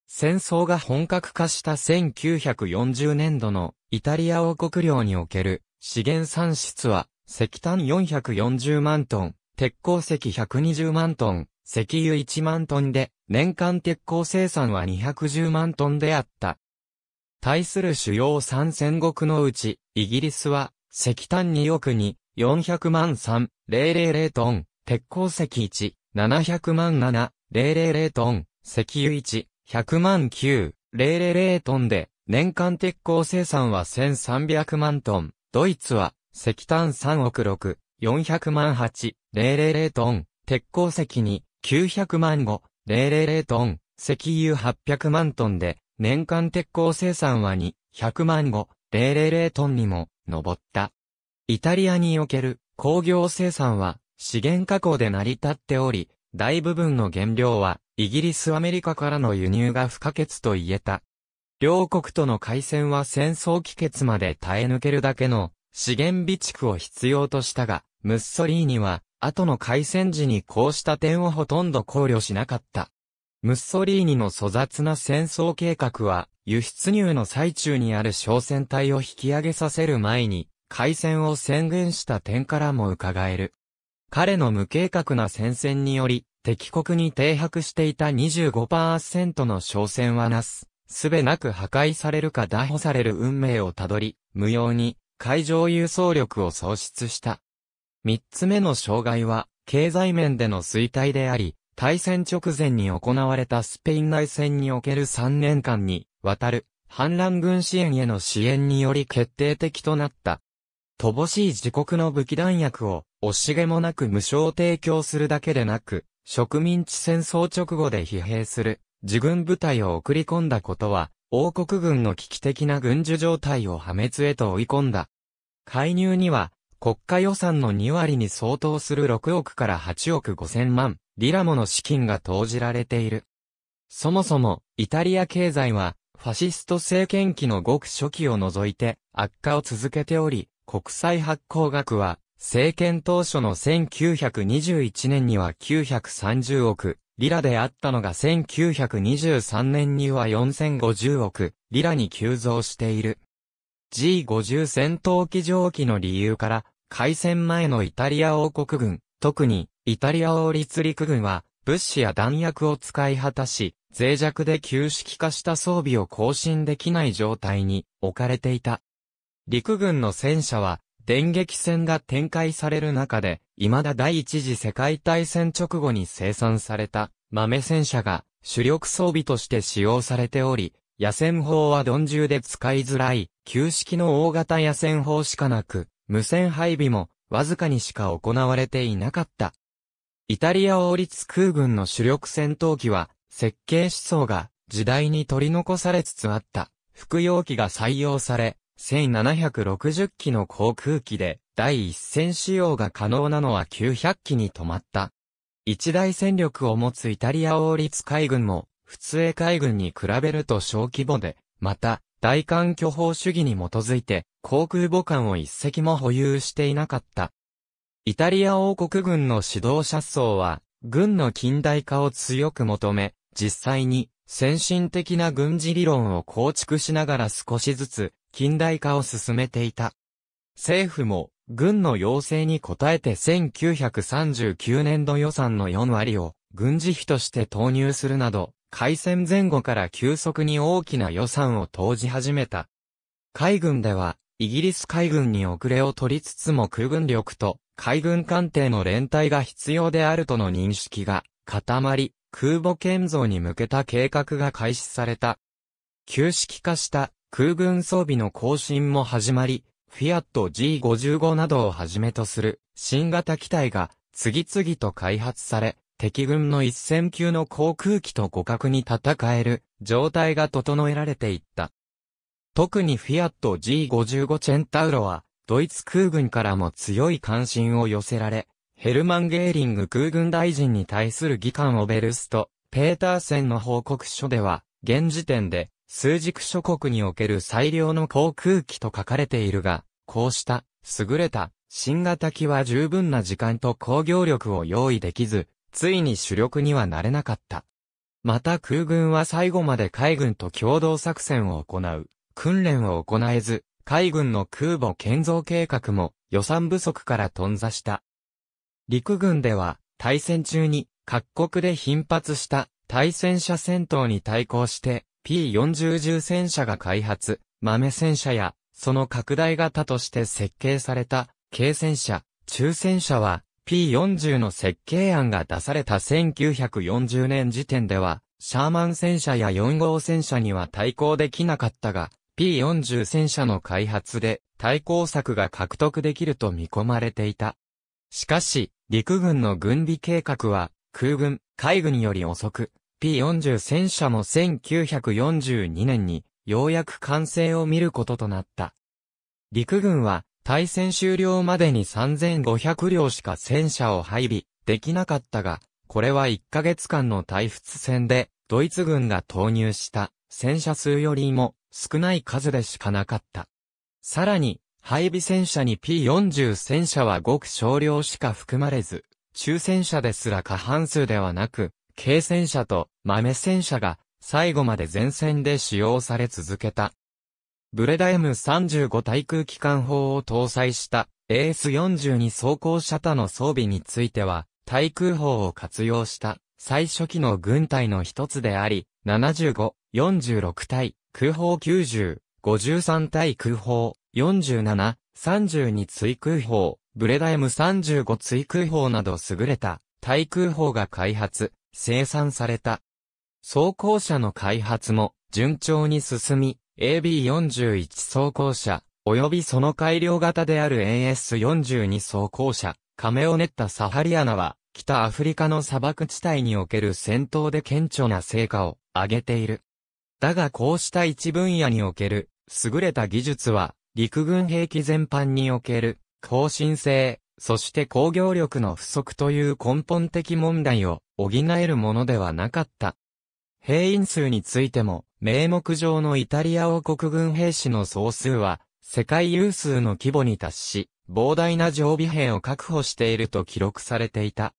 戦争が本格化した1940年度のイタリア王国領における資源産出は、石炭440万トン、鉄鉱石120万トン、石油1万トンで、年間鉄鉱生産は210万トンであった。対する主要参戦国のうち、イギリスは、石炭2億に、400万3000トン、鉄鉱石1、700万7000トン、石油1、100万9000トンで、年間鉄鋼生産は1300万トン、ドイツは石炭3億6、400万8、000トン、鉄鉱石に900万5、000トン、石油800万トンで、年間鉄鋼生産は2、100万5、000トンにも上った。イタリアにおける工業生産は資源加工で成り立っており、大部分の原料はイギリスアメリカからの輸入が不可欠と言えた。両国との海戦は戦争帰結まで耐え抜けるだけの資源備蓄を必要としたが、ムッソリーニは、後の海戦時にこうした点をほとんど考慮しなかった。ムッソリーニの粗雑な戦争計画は、輸出入の最中にある商船隊を引き上げさせる前に、海戦を宣言した点からも伺える。彼の無計画な戦線により、敵国に停泊していた25%の商船はなす。すべなく破壊されるか打破される運命をたどり、無用に海上輸送力を喪失した。三つ目の障害は、経済面での衰退であり、大戦直前に行われたスペイン内戦における3年間に、わたる、反乱軍支援への支援により決定的となった。乏しい自国の武器弾薬を、惜しげもなく無償提供するだけでなく、植民地戦争直後で疲弊する、自軍部隊を送り込んだことは、王国軍の危機的な軍需状態を破滅へと追い込んだ。介入には、国家予算の2割に相当する6億から8億5千万、リラモの資金が投じられている。そもそも、イタリア経済は、ファシスト政権期のごく初期を除いて、悪化を続けており、国債発行額は、政権当初の1921年には930億、リラであったのが1923年には4050億リラに急増している。G50 戦闘機蒸気の理由から、開戦前のイタリア王国軍、特にイタリア王立陸軍は物資や弾薬を使い果たし、脆弱で旧式化した装備を更新できない状態に置かれていた。陸軍の戦車は電撃戦が展開される中で未だ第一次世界大戦直後に生産された豆戦車が主力装備として使用されており、野戦砲は鈍重で使いづらい、旧式の大型野戦砲しかなく、無線配備もわずかにしか行われていなかった。イタリア王立空軍の主力戦闘機は、設計思想が時代に取り残されつつあった、服用機が採用され、1760機の航空機で第一線使用が可能なのは900機に止まった。一大戦力を持つイタリア王立海軍も、普通英海軍に比べると小規模で、また、大艦巨砲主義に基づいて、航空母艦を一隻も保有していなかった。イタリア王国軍の指導者層は、軍の近代化を強く求め、実際に、先進的な軍事理論を構築しながら少しずつ、近代化を進めていた。政府も、軍の要請に応えて1939年度予算の4割を、軍事費として投入するなど、開戦前後から急速に大きな予算を投じ始めた。海軍では、イギリス海軍に遅れを取りつつも空軍力と海軍艦艇の連帯が必要であるとの認識が固まり、空母建造に向けた計画が開始された。旧式化した空軍装備の更新も始まり、フィアット G55 などをはじめとする新型機体が次々と開発され、敵軍の一戦級の航空機と互角に戦える状態が整えられていった。特にフィアット G55 チェンタウロは、ドイツ空軍からも強い関心を寄せられ、ヘルマン・ゲーリング空軍大臣に対する議官オベルスト、ペーターセンの報告書では、現時点で数軸諸国における最良の航空機と書かれているが、こうした優れた新型機は十分な時間と工業力を用意できず、ついに主力にはなれなかった。また空軍は最後まで海軍と共同作戦を行う、訓練を行えず、海軍の空母建造計画も予算不足から頓挫した。陸軍では対戦中に各国で頻発した対戦車戦闘に対抗して P40 重戦車が開発、豆戦車や、その拡大型として設計された、軽戦車、中戦車は、P40 の設計案が出された1940年時点では、シャーマン戦車や4号戦車には対抗できなかったが、P40 戦車の開発で対抗策が獲得できると見込まれていた。しかし、陸軍の軍備計画は、空軍、海軍により遅く、P40 戦車も1942年にようやく完成を見ることとなった。陸軍は対戦終了までに3500両しか戦車を配備できなかったが、これは1ヶ月間の対仏戦でドイツ軍が投入した戦車数よりも少ない数でしかなかった。さらに、配備戦車に P40 戦車はごく少量しか含まれず、中戦車ですら過半数ではなく、軽戦車と豆戦車が最後まで前線で使用され続けた。ブレダ M35 対空機関砲を搭載した AS42 装甲車他の装備については、対空砲を活用した最初期の軍隊の一つであり、75、46対空砲90、53対空砲47、32追空砲、ブレダ M35 追空砲など優れた対空砲が開発、生産された。装甲車の開発も順調に進み、AB41 装甲車、及びその改良型である AS42 装甲車、カメオネッタ・サハリアナは、北アフリカの砂漠地帯における戦闘で顕著な成果を上げている。だがこうした一分野における優れた技術は陸軍兵器全般における更新性、そして工業力の不足という根本的問題を補えるものではなかった。兵員数についても、名目上のイタリア王国軍兵士の総数は、世界有数の規模に達し、膨大な常備兵を確保していると記録されていた。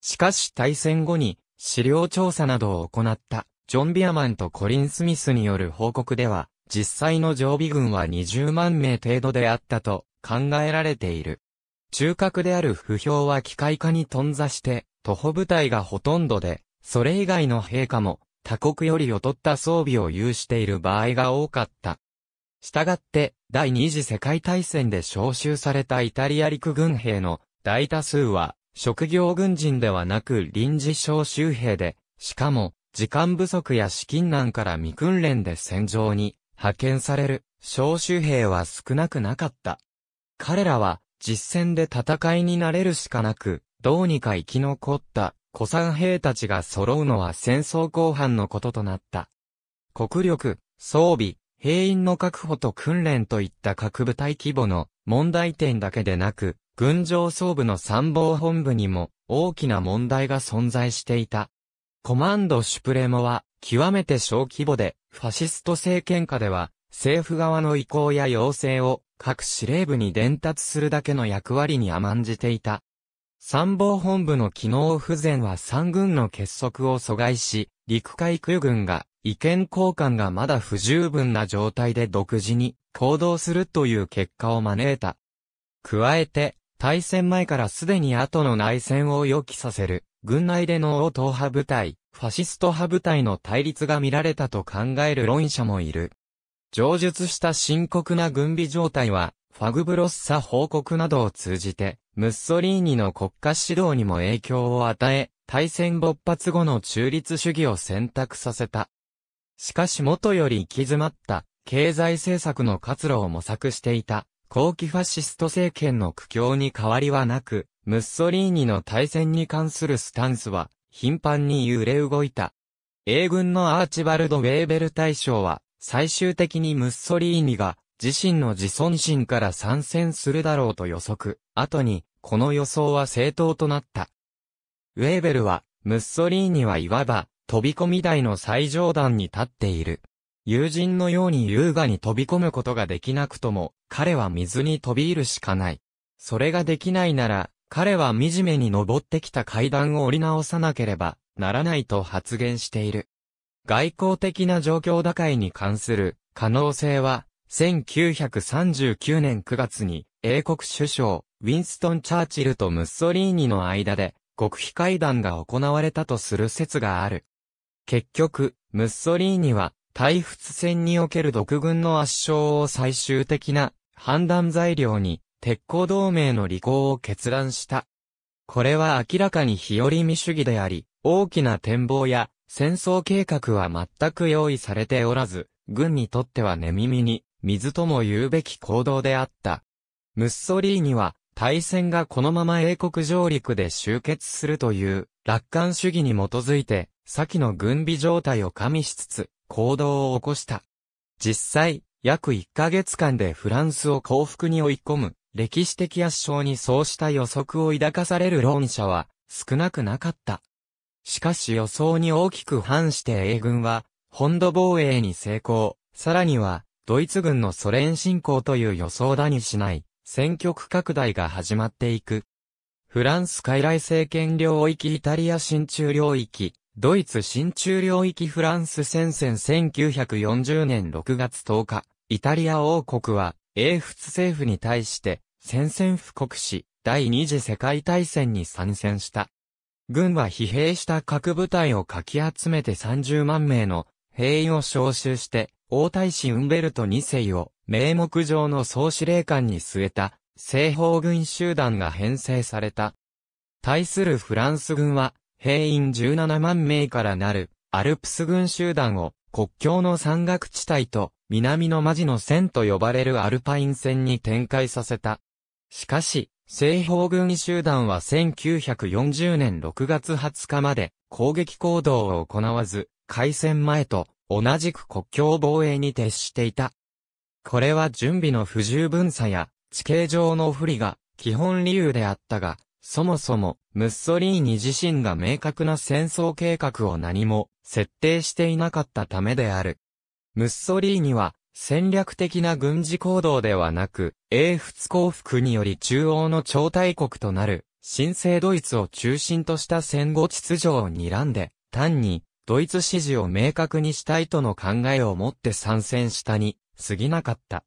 しかし大戦後に、資料調査などを行った、ジョン・ビアマンとコリン・スミスによる報告では、実際の常備軍は20万名程度であったと考えられている。中核である不評は機械化に頓挫して、徒歩部隊がほとんどで、それ以外の陛下も、他国より劣った装備を有している場合が多かった。したがって、第二次世界大戦で召集されたイタリア陸軍兵の大多数は、職業軍人ではなく臨時召集兵で、しかも、時間不足や資金難から未訓練で戦場に派遣される召集兵は少なくなかった。彼らは実戦で戦いになれるしかなく、どうにか生き残った古参兵たちが揃うのは戦争後半のこととなった。国力、装備、兵員の確保と訓練といった各部隊規模の問題点だけでなく、軍上総部の参謀本部にも大きな問題が存在していた。コマンド・シュプレモは極めて小規模でファシスト政権下では政府側の意向や要請を各司令部に伝達するだけの役割に甘んじていた。参謀本部の機能不全は三軍の結束を阻害し、陸海空軍が意見交換がまだ不十分な状態で独自に行動するという結果を招いた。加えて、対戦前からすでに後の内戦を予期させる、軍内での応党派部隊、ファシスト派部隊の対立が見られたと考える論者もいる。上述した深刻な軍備状態は、ファグブロッサ報告などを通じて、ムッソリーニの国家指導にも影響を与え、大戦勃発後の中立主義を選択させた。しかし元より行き詰まった経済政策の活路を模索していた後期ファシスト政権の苦境に変わりはなく、ムッソリーニの対戦に関するスタンスは頻繁に揺れ動いた。英軍のアーチバルド・ウェーベル大将は最終的にムッソリーニが自身の自尊心から参戦するだろうと予測、後に、この予想は正当となった。ウェーベルは、ムッソリーニはいわば、飛び込み台の最上段に立っている。友人のように優雅に飛び込むことができなくとも、彼は水に飛び入るしかない。それができないなら、彼は惨めに登ってきた階段を折り直さなければならないと発言している。外交的な状況打開に関する可能性は1939年9月に、英国首相、ウィンストン・チャーチルとムッソリーニの間で、極秘会談が行われたとする説がある。結局、ムッソリーニは、退仏戦における独軍の圧勝を最終的な判断材料に、鉄鋼同盟の履行を決断した。これは明らかに日和見主義であり、大きな展望や戦争計画は全く用意されておらず、軍にとっては寝耳に水とも言うべき行動であった。ムッソリーニは、大戦がこのまま英国上陸で終結するという楽観主義に基づいて、先の軍備状態を加味しつつ、行動を起こした。実際、約1ヶ月間でフランスを降伏に追い込む、歴史的圧勝にそうした予測を抱かされる論者は、少なくなかった。しかし予想に大きく反して英軍は、本土防衛に成功、さらには、ドイツ軍のソ連侵攻という予想だにしない、戦局拡大が始まっていく。フランス傀儡政権領域イタリア新中領域、ドイツ新中領域フランス戦線1940年6月10日、イタリア王国は、英仏政府に対して、戦線布告し、第二次世界大戦に参戦した。軍は疲弊した各部隊をかき集めて30万名の兵員を招集して、王太子ウンベルト2世を名目上の総司令官に据えた西方軍集団が編成された。対するフランス軍は兵員17万名からなるアルプス軍集団を国境の山岳地帯と南のマジの線と呼ばれるアルパイン線に展開させた。しかし、西方軍集団は1940年6月20日まで攻撃行動を行わず、開戦前と同じく国境防衛に徹していた。これは準備の不十分さや、地形上の不利が基本理由であったが、そもそも、ムッソリーニ自身が明確な戦争計画を何も設定していなかったためである。ムッソリーニは、戦略的な軍事行動ではなく、英仏降伏により中央の超大国となる、新生ドイツを中心とした戦後秩序を睨んで、単にドイツ支持を明確にしたいとの考えを持って参戦したに過ぎなかった。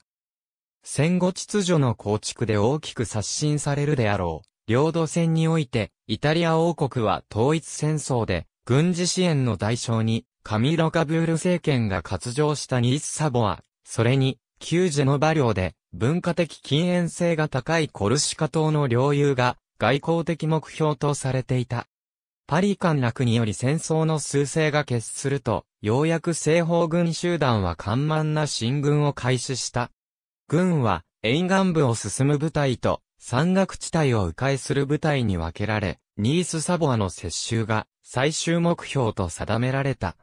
戦後秩序の構築で大きく刷新されるであろう。領土戦において、イタリア王国は統一戦争で、軍事支援の代償に、カミロ・カブール政権が割譲したニース・サボア、それに、旧ジェノバ領で、文化的禁煙性が高いコルシカ島の領有が、外交的目標とされていた。パリ陥落により戦争の趨勢が決すると、ようやく西方軍集団は緩慢な進軍を開始した。軍は沿岸部を進む部隊と山岳地帯を迂回する部隊に分けられ、ニース・サボアの接収が最終目標と定められた。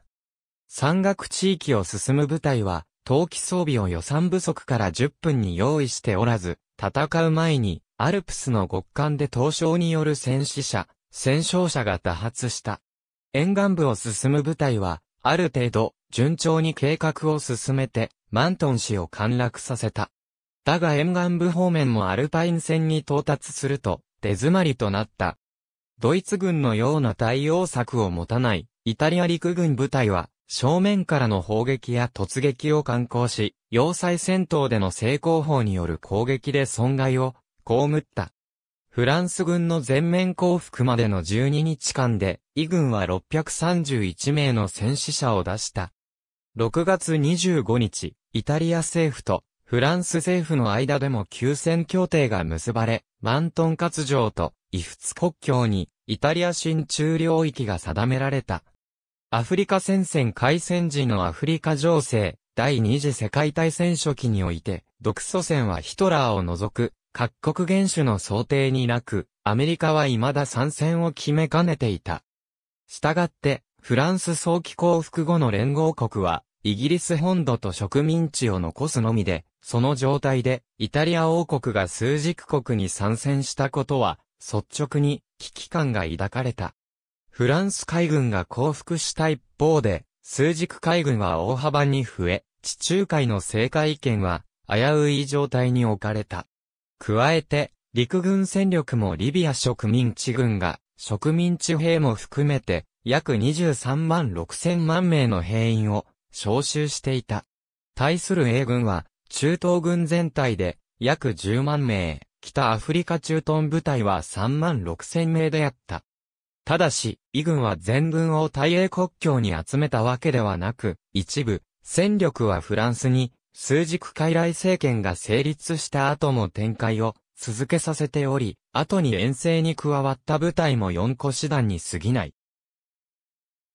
山岳地域を進む部隊は、冬季装備を予算不足から10分に用意しておらず、戦う前に、アルプスの極寒で凍傷による戦死者、戦勝者が多発した。沿岸部を進む部隊は、ある程度、順調に計画を進めて、マントン市を陥落させた。だが沿岸部方面もアルパイン戦に到達すると、手詰まりとなった。ドイツ軍のような対応策を持たない、イタリア陸軍部隊は、正面からの砲撃や突撃を観光し、要塞戦闘での成功法による攻撃で損害を、被った。フランス軍の全面降伏までの12日間で、イ軍は631名の戦死者を出した。6月25日、イタリア政府とフランス政府の間でも休戦協定が結ばれ、マントン割場とイフツ国境にイタリア新中領域が定められた。アフリカ戦線開戦時のアフリカ情勢、第二次世界大戦初期において、独ソ戦はヒトラーを除く各国元首の想定になく、アメリカは未だ参戦を決めかねていた。したがって、フランス早期降伏後の連合国は、イギリス本土と植民地を残すのみで、その状態で、イタリア王国が数軸国に参戦したことは、率直に危機感が抱かれた。フランス海軍が降伏した一方で、数軸海軍は大幅に増え、地中海の政界権は危うい状態に置かれた。加えて、陸軍戦力もリビア植民地軍が、植民地兵も含めて、約23万6千万名の兵員を招集していた。対する英軍は、中東軍全体で約10万名、北アフリカ中東部隊は3万6千名であった。ただし、イ軍は全軍を大英国境に集めたわけではなく、一部、戦力はフランスに、枢軸傀儡政権が成立した後も展開を続けさせており、後に遠征に加わった部隊も4個師団に過ぎない。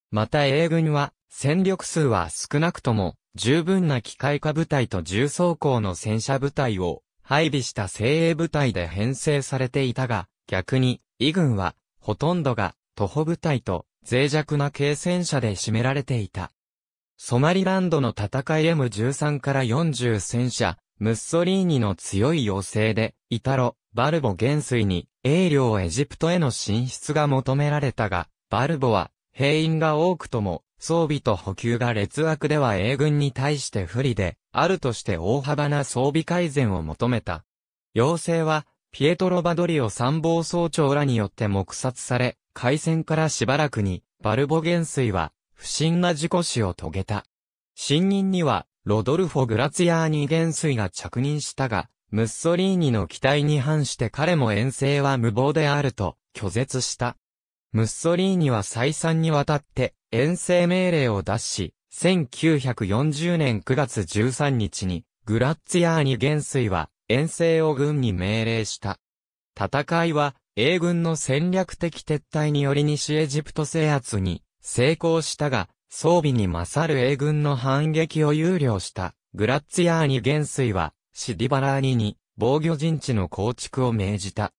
また英軍は、戦力数は少なくとも、十分な機械化部隊と重装甲の戦車部隊を配備した精鋭部隊で編成されていたが、逆に、異軍は、ほとんどが、徒歩部隊と、脆弱な軽戦車で占められていた。ソマリランドの戦い M13 から40戦車、ムッソリーニの強い要請で、イタロ、バルボ元帥に、英領エジプトへの進出が求められたが、バルボは、兵員が多くとも、装備と補給が劣悪では英軍に対して不利で、あるとして大幅な装備改善を求めた。要請は、ピエトロ・バドリオ参謀総長らによって黙殺され、開戦からしばらくに、バルボ元帥は、不審な事故死を遂げた。信任には、ロドルフォ・グラツィアーニ元帥が着任したが、ムッソリーニの期待に反して彼も遠征は無謀であると拒絶した。ムッソリーニは再三にわたって遠征命令を出し、1940年9月13日にグラッツィアーニ元帥は遠征を軍に命令した。戦いは英軍の戦略的撤退により西エジプト制圧に成功したが、装備に勝る英軍の反撃を憂慮したグラッツィアーニ元帥はシディバラーニに防御陣地の構築を命じた。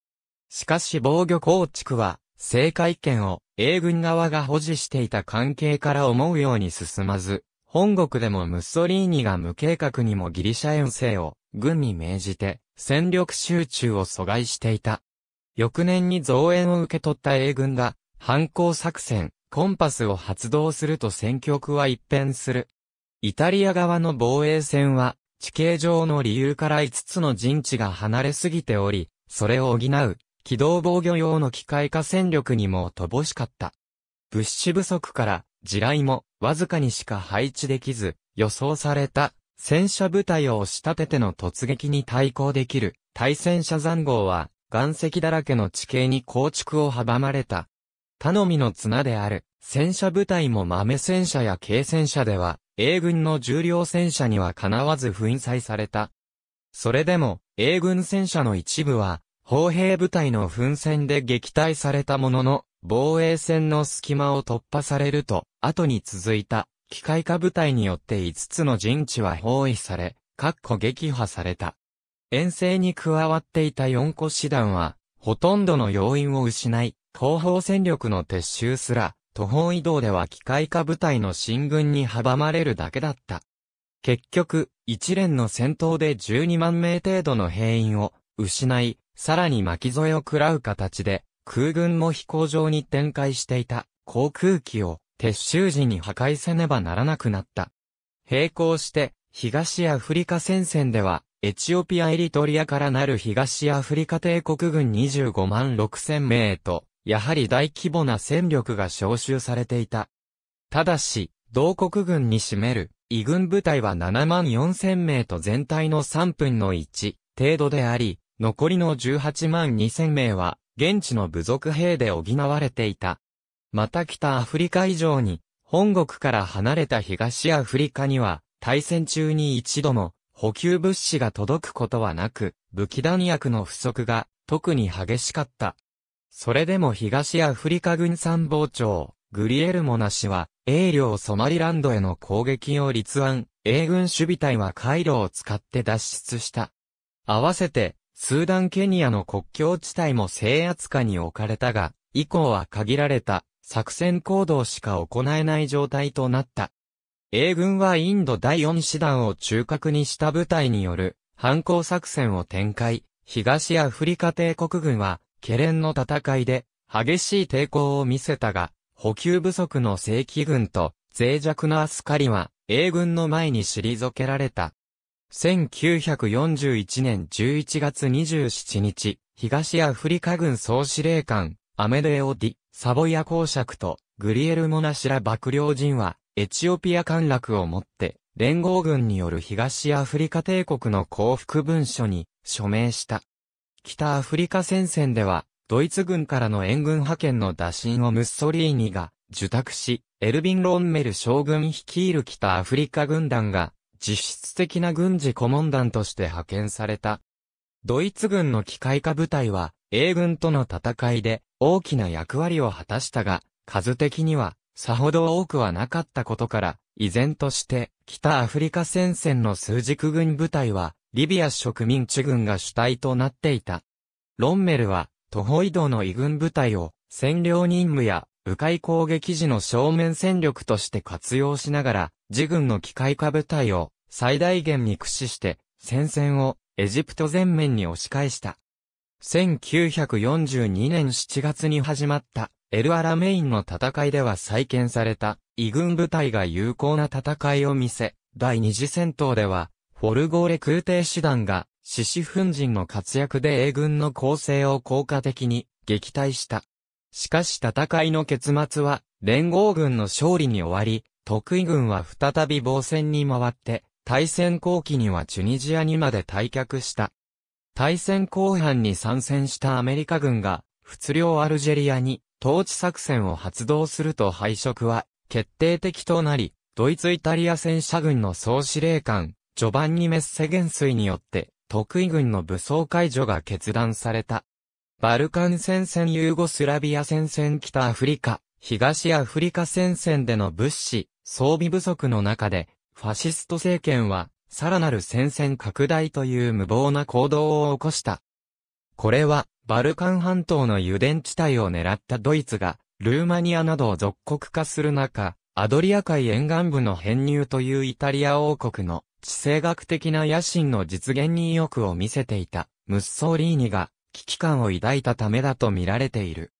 しかし防御構築は制海権を英軍側が保持していた関係から思うように進まず、本国でもムッソリーニが無計画にもギリシャ遠征を軍に命じて戦力集中を阻害していた。翌年に増援を受け取った英軍が反抗作戦コンパスを発動すると戦局は一変する。イタリア側の防衛線は、地形上の理由から5つの陣地が離れすぎており、それを補う、機動防御用の機械化戦力にも乏しかった。物資不足から、地雷も、わずかにしか配置できず、予想された、戦車部隊を押し立てての突撃に対抗できる、対戦車残号は、岩石だらけの地形に構築を阻まれた。頼みの綱である、戦車部隊も豆戦車や軽戦車では、英軍の重量戦車にはかなわず粉砕された。それでも、英軍戦車の一部は、砲兵部隊の奮戦で撃退されたものの、防衛線の隙間を突破されると、後に続いた、機械化部隊によって5つの陣地は包囲され、各個撃破された。遠征に加わっていた4個師団は、ほとんどの要員を失い、東方戦力の撤収すら、途方移動では機械化部隊の進軍に阻まれるだけだった。結局、一連の戦闘で12万名程度の兵員を失い、さらに巻き添えを食らう形で、空軍も飛行場に展開していた航空機を撤収時に破壊せねばならなくなった。並行して、東アフリカ戦線では、エチオピア・エリトリアからなる東アフリカ帝国軍25万6千名と、やはり大規模な戦力が招集されていた。ただし、同国軍に占める、異軍部隊は7万4千名と全体の3分の1程度であり、残りの18万2千名は、現地の部族兵で補われていた。また北アフリカ以上に、本国から離れた東アフリカには、対戦中に一度も、補給物資が届くことはなく、武器弾薬の不足が、特に激しかった。それでも東アフリカ軍参謀長、グリエルモナ氏は、英領ソマリランドへの攻撃を立案、英軍守備隊は回路を使って脱出した。合わせて、スーダンケニアの国境地帯も制圧下に置かれたが、以降は限られた作戦行動しか行えない状態となった。英軍はインド第4師団を中核にした部隊による反抗作戦を展開、東アフリカ帝国軍はケレンの戦いで激しい抵抗を見せたが、補給不足の正規軍と脆弱なアスカリは英軍の前に退けられた。1941年11月27日、東アフリカ軍総司令官、アメデオディ、サボヤ公爵とグリエルモナシラ幕僚人は、エチオピア陥落をもって、連合軍による東アフリカ帝国の降伏文書に署名した。北アフリカ戦線では、ドイツ軍からの援軍派遣の打診をムッソリーニが受託し、エルビン・ロンメル将軍率いる北アフリカ軍団が、実質的な軍事顧問団として派遣された。ドイツ軍の機械化部隊は、英軍との戦いで大きな役割を果たしたが、数的にはさほど多くはなかったことから、依然として北アフリカ戦線の数軸軍部隊はリビア植民地軍が主体となっていた。ロンメルは、徒歩移動の異軍部隊を、占領任務や、迂回攻撃時の正面戦力として活用しながら、自軍の機械化部隊を、最大限に駆使して、戦線を、エジプト全面に押し返した。1942年7月に始まった、エルアラメインの戦いでは再建された、異軍部隊が有効な戦いを見せ、第二次戦闘では、フォルゴーレ空挺師団が、獅子奮陣の活躍で英軍の攻勢を効果的に撃退した。しかし戦いの結末は、連合軍の勝利に終わり、得意軍は再び防戦に回って、対戦後期にはチュニジアにまで退却した。対戦後半に参戦したアメリカ軍が、仏領アルジェリアに、統治作戦を発動すると敗色は、決定的となり、ドイツイタリア戦車軍の総司令官、序盤にメッセ元帥によって、得意軍の武装解除が決断された。バルカン戦線ユーゴスラビア戦線北アフリカ、東アフリカ戦線での物資、装備不足の中で、ファシスト政権は、さらなる戦線拡大という無謀な行動を起こした。これは、バルカン半島の油田地帯を狙ったドイツが、ルーマニアなどを属国化する中、アドリア海沿岸部の編入というイタリア王国の地政学的な野心の実現に意欲を見せていたムッソーリーニが危機感を抱いたためだと見られている。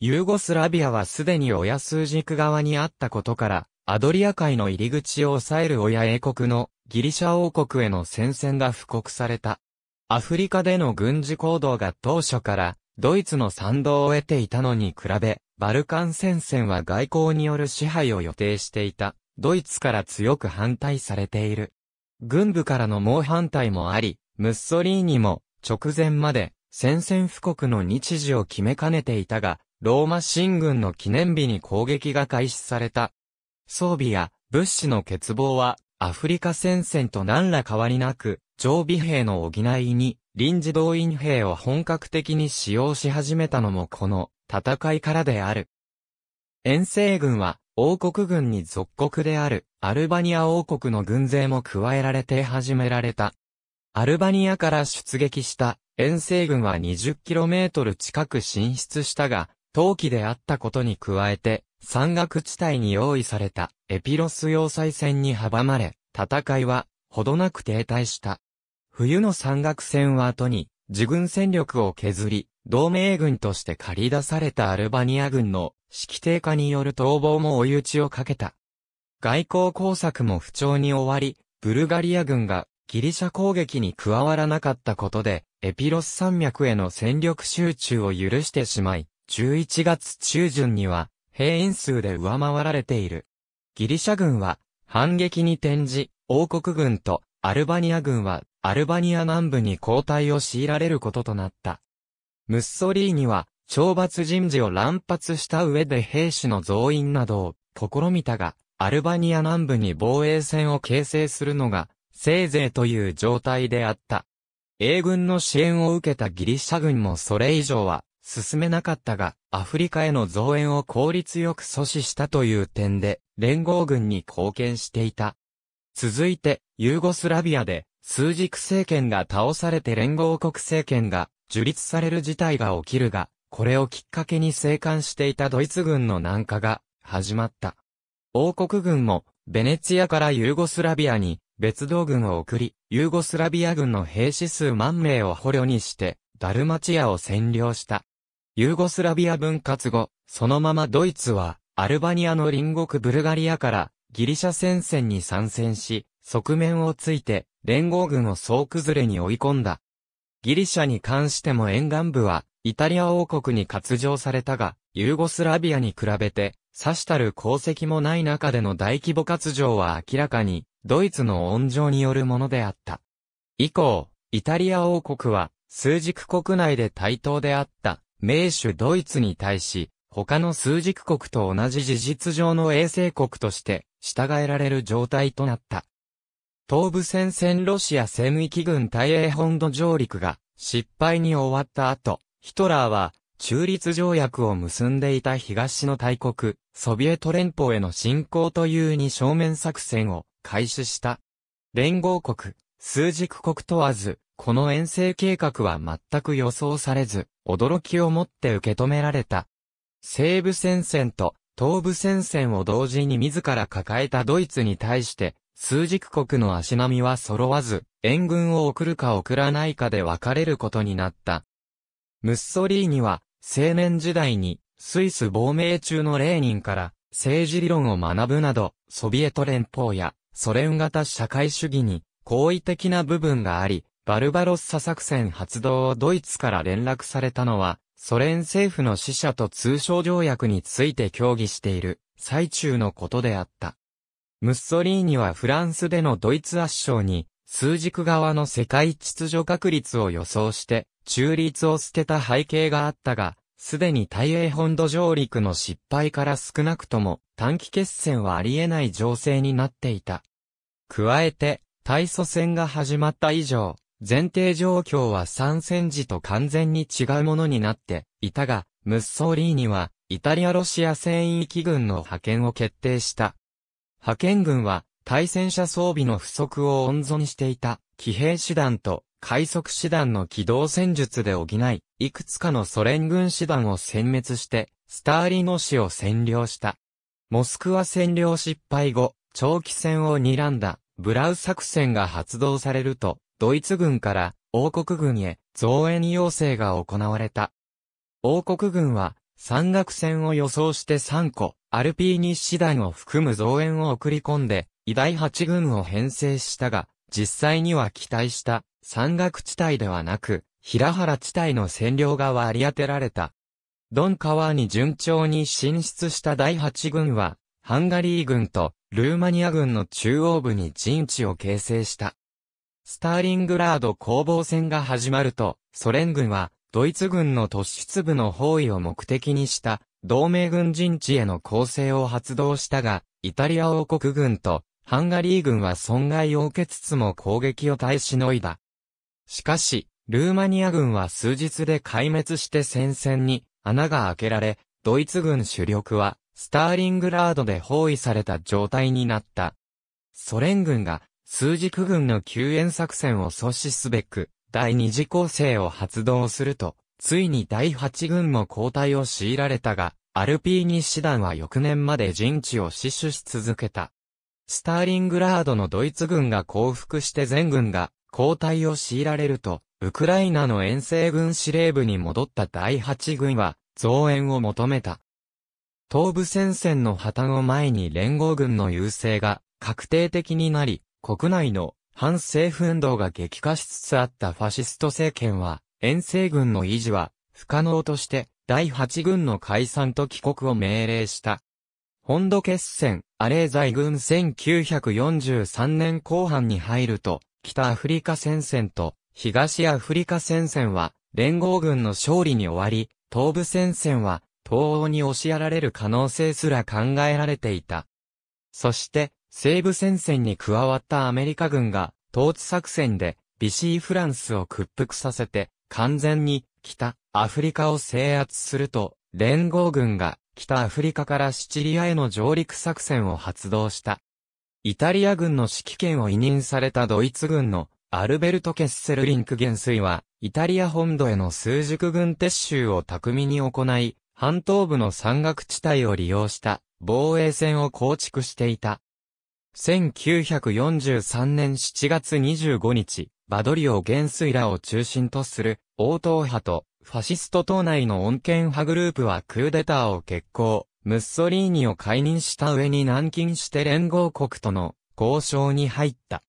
ユーゴスラビアはすでに親数軸側にあったことから、アドリア海の入り口を抑える親英国のギリシャ王国への戦線が布告された。アフリカでの軍事行動が当初からドイツの賛同を得ていたのに比べ、バルカン戦線は外交による支配を予定していた。ドイツから強く反対されている。軍部からの猛反対もあり、ムッソリーニも直前まで宣戦布告の日時を決めかねていたが、ローマ進軍の記念日に攻撃が開始された。装備や物資の欠乏はアフリカ戦線と何ら変わりなく、常備兵の補いに臨時動員兵を本格的に使用し始めたのもこの戦いからである。遠征軍は王国軍に属国であるアルバニア王国の軍勢も加えられて始められた。アルバニアから出撃した遠征軍は 20km 近く進出したが、冬季であったことに加えて、山岳地帯に用意されたエピロス要塞戦に阻まれ、戦いはほどなく停滞した。冬の山岳戦は後に、自軍戦力を削り、同盟軍として借り出されたアルバニア軍の式定化による逃亡も追い打ちをかけた。外交工作も不調に終わり、ブルガリア軍がギリシャ攻撃に加わらなかったことで、エピロス山脈への戦力集中を許してしまい、11月中旬には兵員数で上回られている。ギリシャ軍は反撃に転じ、王国軍とアルバニア軍はアルバニア南部に後退を強いられることとなった。ムッソリーニは懲罰人事を乱発した上で兵士の増員などを試みたが、アルバニア南部に防衛線を形成するのが、せいぜいという状態であった。英軍の支援を受けたギリシャ軍もそれ以上は進めなかったが、アフリカへの増援を効率よく阻止したという点で、連合軍に貢献していた。続いて、ユーゴスラビアで、枢軸政権が倒されて連合国政権が樹立される事態が起きるが、これをきっかけに生還していたドイツ軍の南下が始まった。王国軍もベネツィアからユーゴスラビアに別動軍を送り、ユーゴスラビア軍の兵士数万名を捕虜にして、ダルマチアを占領した。ユーゴスラビア分割後、そのままドイツは、アルバニアの隣国ブルガリアから、ギリシャ戦線に参戦し、側面をついて、連合軍を総崩れに追い込んだ。ギリシャに関しても沿岸部は、イタリア王国に割譲されたが、ユーゴスラビアに比べて、さしたる功績もない中での大規模割譲は明らかに、ドイツの温情によるものであった。以降、イタリア王国は、数軸国内で対等であった、名手ドイツに対し、他の数軸国と同じ事実上の衛星国として、従えられる状態となった。東部戦線ロシア戦域軍大英本土上陸が失敗に終わった後、ヒトラーは、中立条約を結んでいた東の大国、ソビエト連邦への侵攻という二正面作戦を開始した。連合国、数軸国問わず、この遠征計画は全く予想されず、驚きをもって受け止められた。西部戦線と東部戦線を同時に自ら抱えたドイツに対して、数軸国の足並みは揃わず、援軍を送るか送らないかで分かれることになった。ムッソリーニは、青年時代に、スイス亡命中のレーニンから、政治理論を学ぶなど、ソビエト連邦や、ソ連型社会主義に、好意的な部分があり、バルバロッサ作戦発動をドイツから連絡されたのは、ソ連政府の使者と通商条約について協議している最中のことであった。ムッソリーニはフランスでのドイツ圧勝に数軸側の世界秩序確率を予想して、中立を捨てた背景があったが、すでに台英本土上陸の失敗から少なくとも短期決戦はあり得ない情勢になっていた。加えて、大祖戦が始まった以上、前提状況は参戦時と完全に違うものになっていたが、ムッソーリーには、イタリア・ロシア戦域軍の派遣を決定した。派遣軍は、対戦車装備の不足を温存していた騎兵師団と快速師団の機動戦術で補い、いくつかのソ連軍師団を殲滅して、スターリノ市を占領した。モスクワ占領失敗後、長期戦を睨んだ、ブラウ作戦が発動されると、ドイツ軍から王国軍へ増援要請が行われた。王国軍は、山岳戦を予想して3個、アルピーニ師団を含む増援を送り込んで、偉大8軍を編成したが、実際には期待した山岳地帯ではなく、平原地帯の占領が割り当てられた。ドン川に順調に進出した第8軍は、ハンガリー軍とルーマニア軍の中央部に陣地を形成した。スターリングラード攻防戦が始まると、ソ連軍はドイツ軍の突出部の包囲を目的にした同盟軍陣地への攻勢を発動したが、イタリア王国軍とハンガリー軍は損害を受けつつも攻撃を耐えしのいだ。しかし、ルーマニア軍は数日で壊滅して戦線に穴が開けられ、ドイツ軍主力はスターリングラードで包囲された状態になった。ソ連軍が数軸軍の救援作戦を阻止すべく第二次攻勢を発動すると、ついに第八軍も交代を強いられたが、アルピーニ師団は翌年まで陣地を死守し続けた。スターリングラードのドイツ軍が降伏して全軍が交代を強いられると、ウクライナの遠征軍司令部に戻った第8軍は増援を求めた。東部戦線の破綻を前に連合軍の優勢が確定的になり、国内の反政府運動が激化しつつあったファシスト政権は、遠征軍の維持は不可能として、第8軍の解散と帰国を命令した。本土決戦、アレー在軍1943年後半に入ると、北アフリカ戦線と東アフリカ戦線は連合軍の勝利に終わり、東部戦線は東欧に押しやられる可能性すら考えられていた。そして、西部戦線に加わったアメリカ軍が、統治作戦で、ビシーフランスを屈服させて、完全に、北、アフリカを制圧すると、連合軍が、北アフリカからシチリアへの上陸作戦を発動した。イタリア軍の指揮権を委任されたドイツ軍のアルベルト・ケッセルリンク元帥は、イタリア本土への数軸軍撤収を巧みに行い、半東部の山岳地帯を利用した防衛線を構築していた。1943年7月25日、バドリオ元帥らを中心とする、応答派とファシスト党内の穏健派グループはクーデターを決行、ムッソリーニを解任した上に軟禁して連合国との交渉に入った。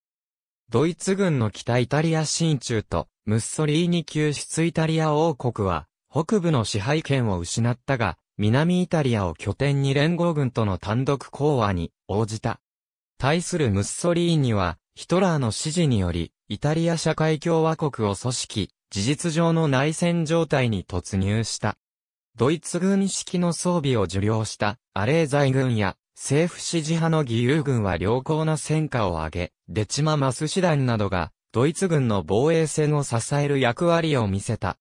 ドイツ軍の北イタリア進駐とムッソリーニ救出イタリア王国は北部の支配権を失ったが、南イタリアを拠点に連合軍との単独講和に応じた。対するムッソリーニはヒトラーの指示によりイタリア社会共和国を組織、事実上の内戦状態に突入した。ドイツ軍式の装備を受領したアレー財軍や政府支持派の義勇軍は良好な戦果を上げ、デチマ・マス師団などがドイツ軍の防衛戦を支える役割を見せた。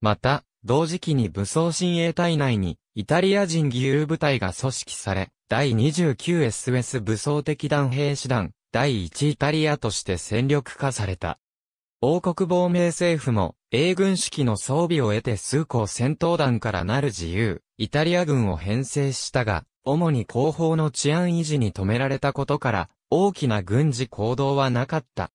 また、同時期に武装親衛隊内にイタリア人義勇部隊が組織され、第 29SS 武装的団兵師団、第1イタリアとして戦力化された。王国亡命政府も、英軍式の装備を得て数個戦闘団からなる自由、イタリア軍を編成したが、主に後方の治安維持に止められたことから、大きな軍事行動はなかった。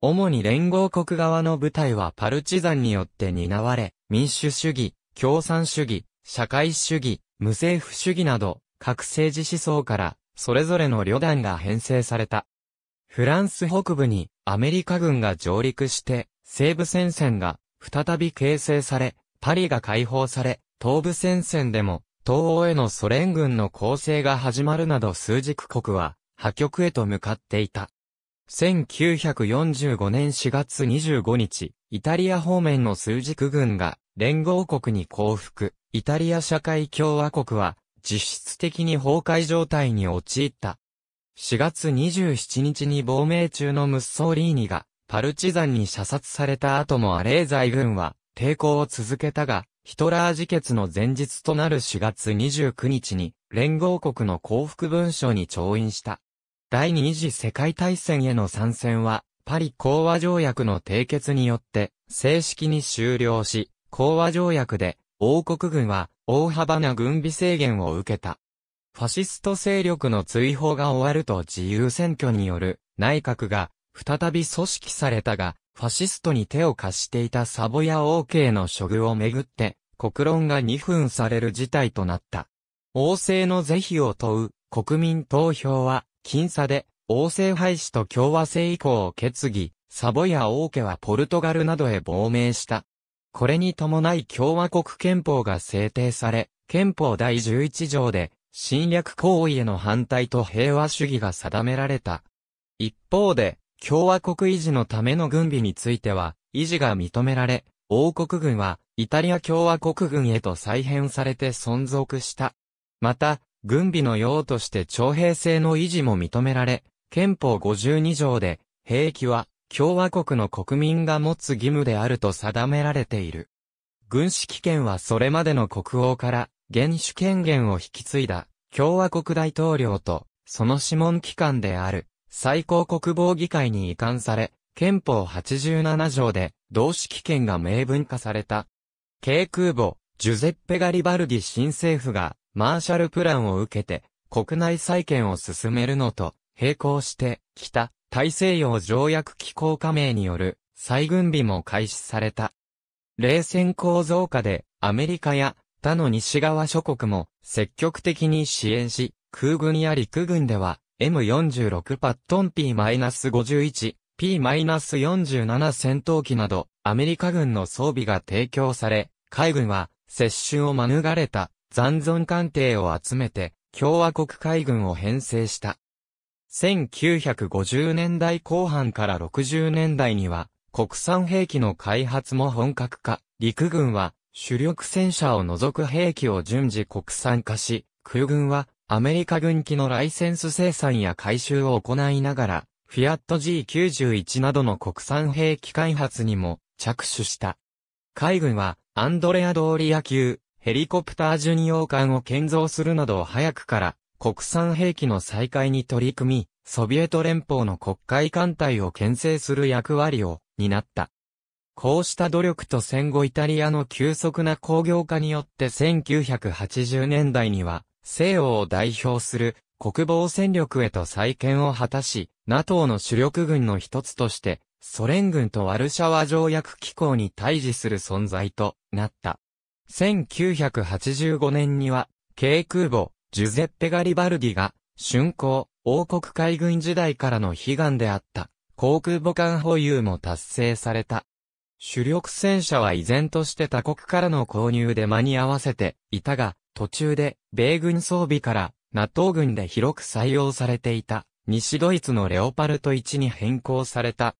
主に連合国側の部隊はパルチザンによって担われ、民主主義、共産主義、社会主義、無政府主義など、各政治思想から、それぞれの旅団が編成された。フランス北部に、アメリカ軍が上陸して、西部戦線が再び形成され、パリが解放され、東部戦線でも、東欧へのソ連軍の攻勢が始まるなど数軸国は、破局へと向かっていた。1945年4月25日、イタリア方面の数軸軍が連合国に降伏、イタリア社会共和国は実質的に崩壊状態に陥った。4月27日に亡命中のムッソーリーニが、パルチザンに射殺された後もアレーザイ軍は、抵抗を続けたが、ヒトラー自決の前日となる4月29日に、連合国の降伏文書に調印した。第二次世界大戦への参戦は、パリ講和条約の締結によって、正式に終了し、講和条約で、王国軍は、大幅な軍備制限を受けた。ファシスト勢力の追放が終わると自由選挙による内閣が再び組織されたが、ファシストに手を貸していたサボヤ王への処遇をめぐって、国論が二分される事態となった。王政の是非を問う国民投票は、僅差で王政廃止と共和制以降を決議、サボヤ王家はポルトガルなどへ亡命した。これに伴い共和国憲法が制定され、憲法第11条で、侵略行為への反対と平和主義が定められた。一方で、共和国維持のための軍備については、維持が認められ、王国軍は、イタリア共和国軍へと再編されて存続した。また、軍備の用として徴兵制の維持も認められ、憲法52条で、兵器は、共和国の国民が持つ義務であると定められている。軍指揮権はそれまでの国王から、原主権限を引き継いだ共和国大統領と、その諮問機関である最高国防議会に移管され、憲法87条で同機権が明文化された。軽空母、ジュゼッペ・ガリバルディ新政府がマーシャルプランを受けて国内再建を進めるのと並行して北大西洋条約機構加盟による再軍備も開始された。冷戦構造下でアメリカや他の西側諸国も積極的に支援し、空軍や陸軍では M46 パットン P-51、P-47 戦闘機などアメリカ軍の装備が提供され、海軍は接種を免れた残存艦艇を集めて共和国海軍を編成した。1950年代後半から60年代には国産兵器の開発も本格化。陸軍は主力戦車を除く兵器を順次国産化し、空軍はアメリカ軍機のライセンス生産や回収を行いながら、フィアット G91 などの国産兵器開発にも着手した。海軍はアンドレア通り野球、ヘリコプター巡洋艦を建造するなど早くから国産兵器の再開に取り組み、ソビエト連邦の国会艦隊を牽制する役割を担った。こうした努力と戦後イタリアの急速な工業化によって1980年代には西欧を代表する国防戦力へと再建を果たし、NATO の主力軍の一つとしてソ連軍とワルシャワ条約機構に対峙する存在となった。1985年には、軽空母、ジュゼッペ・ガリバルディが、春工、王国海軍時代からの悲願であった、航空母艦保有も達成された。主力戦車は依然として他国からの購入で間に合わせていたが、途中で米軍装備から NATO 軍で広く採用されていた西ドイツのレオパルト1に変更された。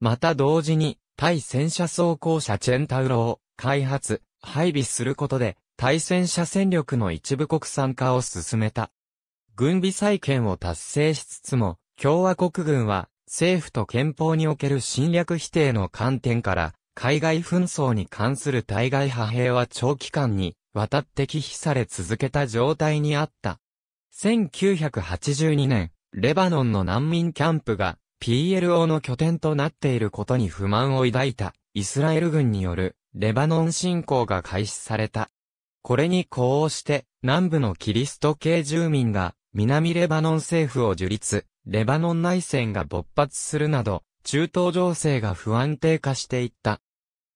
また同時に対戦車装甲車チェンタウロを開発、配備することで対戦車戦力の一部国産化を進めた。軍備再建を達成しつつも、共和国軍は政府と憲法における侵略否定の観点から、海外紛争に関する対外派兵は長期間にわたって忌避され続けた状態にあった。1982年、レバノンの難民キャンプが PLO の拠点となっていることに不満を抱いたイスラエル軍によるレバノン侵攻が開始された。これに呼応して南部のキリスト系住民が南レバノン政府を樹立、レバノン内戦が勃発するなど、中東情勢が不安定化していった。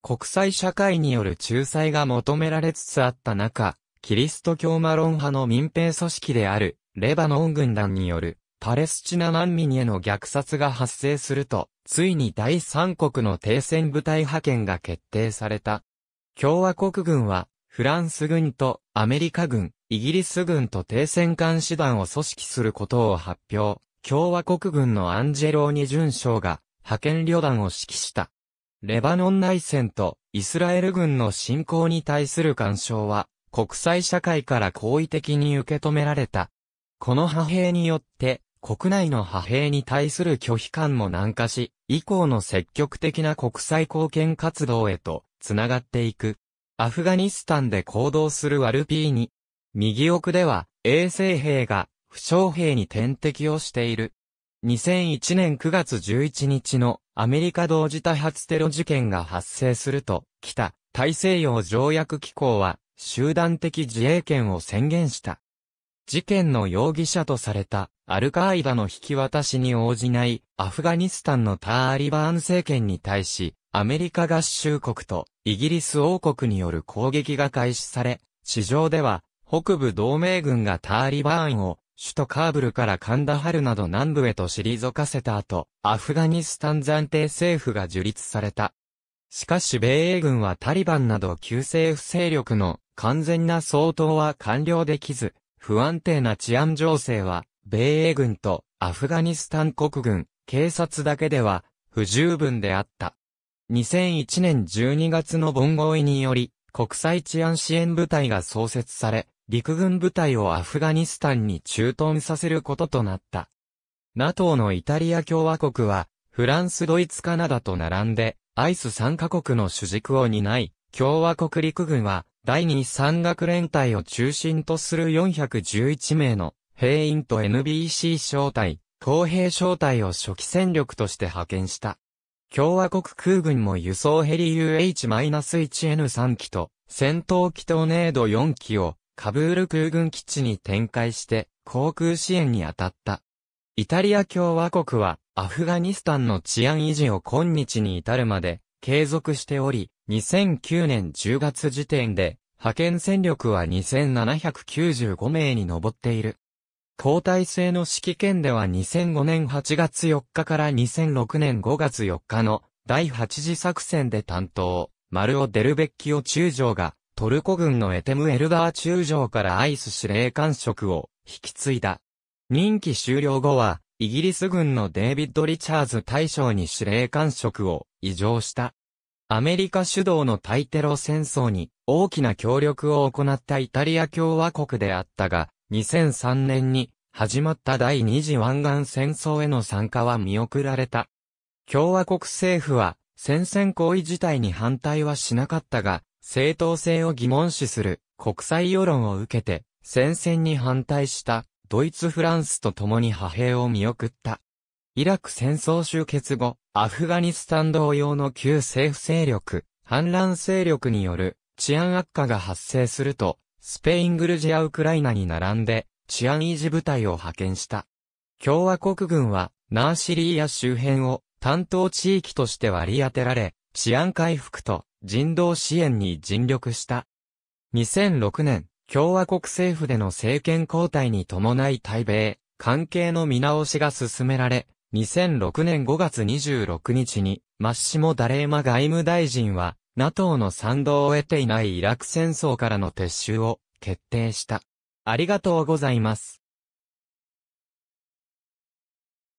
国際社会による仲裁が求められつつあった中、キリスト教マロン派の民兵組織である、レバノン軍団による、パレスチナ難民への虐殺が発生すると、ついに第三国の停戦部隊派遣が決定された。共和国軍は、フランス軍とアメリカ軍、イギリス軍と停戦監視団を組織することを発表。共和国軍のアンジェローニ准将が派遣旅団を指揮した。レバノン内戦とイスラエル軍の侵攻に対する干渉は国際社会から好意的に受け止められた。この派兵によって国内の派兵に対する拒否感も南下し、以降の積極的な国際貢献活動へとつながっていく。アフガニスタンで行動するワルピーニ。右奥では衛生兵が負傷兵に点滴をしている。2001年9月11日のアメリカ同時多発テロ事件が発生すると、北大西洋条約機構は集団的自衛権を宣言した。事件の容疑者とされたアルカーイダの引き渡しに応じないアフガニスタンのターリバーン政権に対し、アメリカ合衆国とイギリス王国による攻撃が開始され、地上では北部同盟軍がターリバーンを首都カーブルからカンダハルなど南部へと退かせた後、アフガニスタン暫定政府が樹立された。しかし米英軍はタリバンなど旧政府勢力の完全な総統は完了できず、不安定な治安情勢は、米英軍とアフガニスタン国軍、警察だけでは不十分であった。2001年12月のボン合意により、国際治安支援部隊が創設され、陸軍部隊をアフガニスタンに駐屯させることとなった。NATO のイタリア共和国は、フランス、ドイツ、カナダと並んで、アイス3カ国の主軸を担い、共和国陸軍は、第2山岳連隊を中心とする411名の兵員と NBC 招待、公兵招待を初期戦力として派遣した。共和国空軍も輸送ヘリ UH-1N3 機と戦闘機トーネード4機をカブール空軍基地に展開して航空支援に当たった。イタリア共和国はアフガニスタンの治安維持を今日に至るまで継続しており、2009年10月時点で派遣戦力は2795名に上っている。交代制の指揮権では2005年8月4日から2006年5月4日の第8次作戦で担当、マルオ・デルベッキオ中将がトルコ軍のエテムエルダー中将からアイス司令官職を引き継いだ。任期終了後は、イギリス軍のデイビッド・リチャーズ大将に司令官職を異常した。アメリカ主導の対テロ戦争に大きな協力を行ったイタリア共和国であったが、2003年に始まった第二次湾岸戦争への参加は見送られた。共和国政府は戦線行為自体に反対はしなかったが、正当性を疑問視する国際世論を受けて、戦線に反対したドイツ・フランスと共に派兵を見送った。イラク戦争終結後、アフガニスタン同様の旧政府勢力、反乱勢力による治安悪化が発生すると、スペイン・グルジア・ウクライナに並んで治安維持部隊を派遣した。共和国軍はナーシリーや周辺を担当地域として割り当てられ、治安回復と人道支援に尽力した。2006年、共和国政府での政権交代に伴い対米、関係の見直しが進められ、2006年5月26日に、マッシモ・ダレーマ外務大臣は、NATO の賛同を得ていないイラク戦争からの撤収を決定した。ありがとうございます。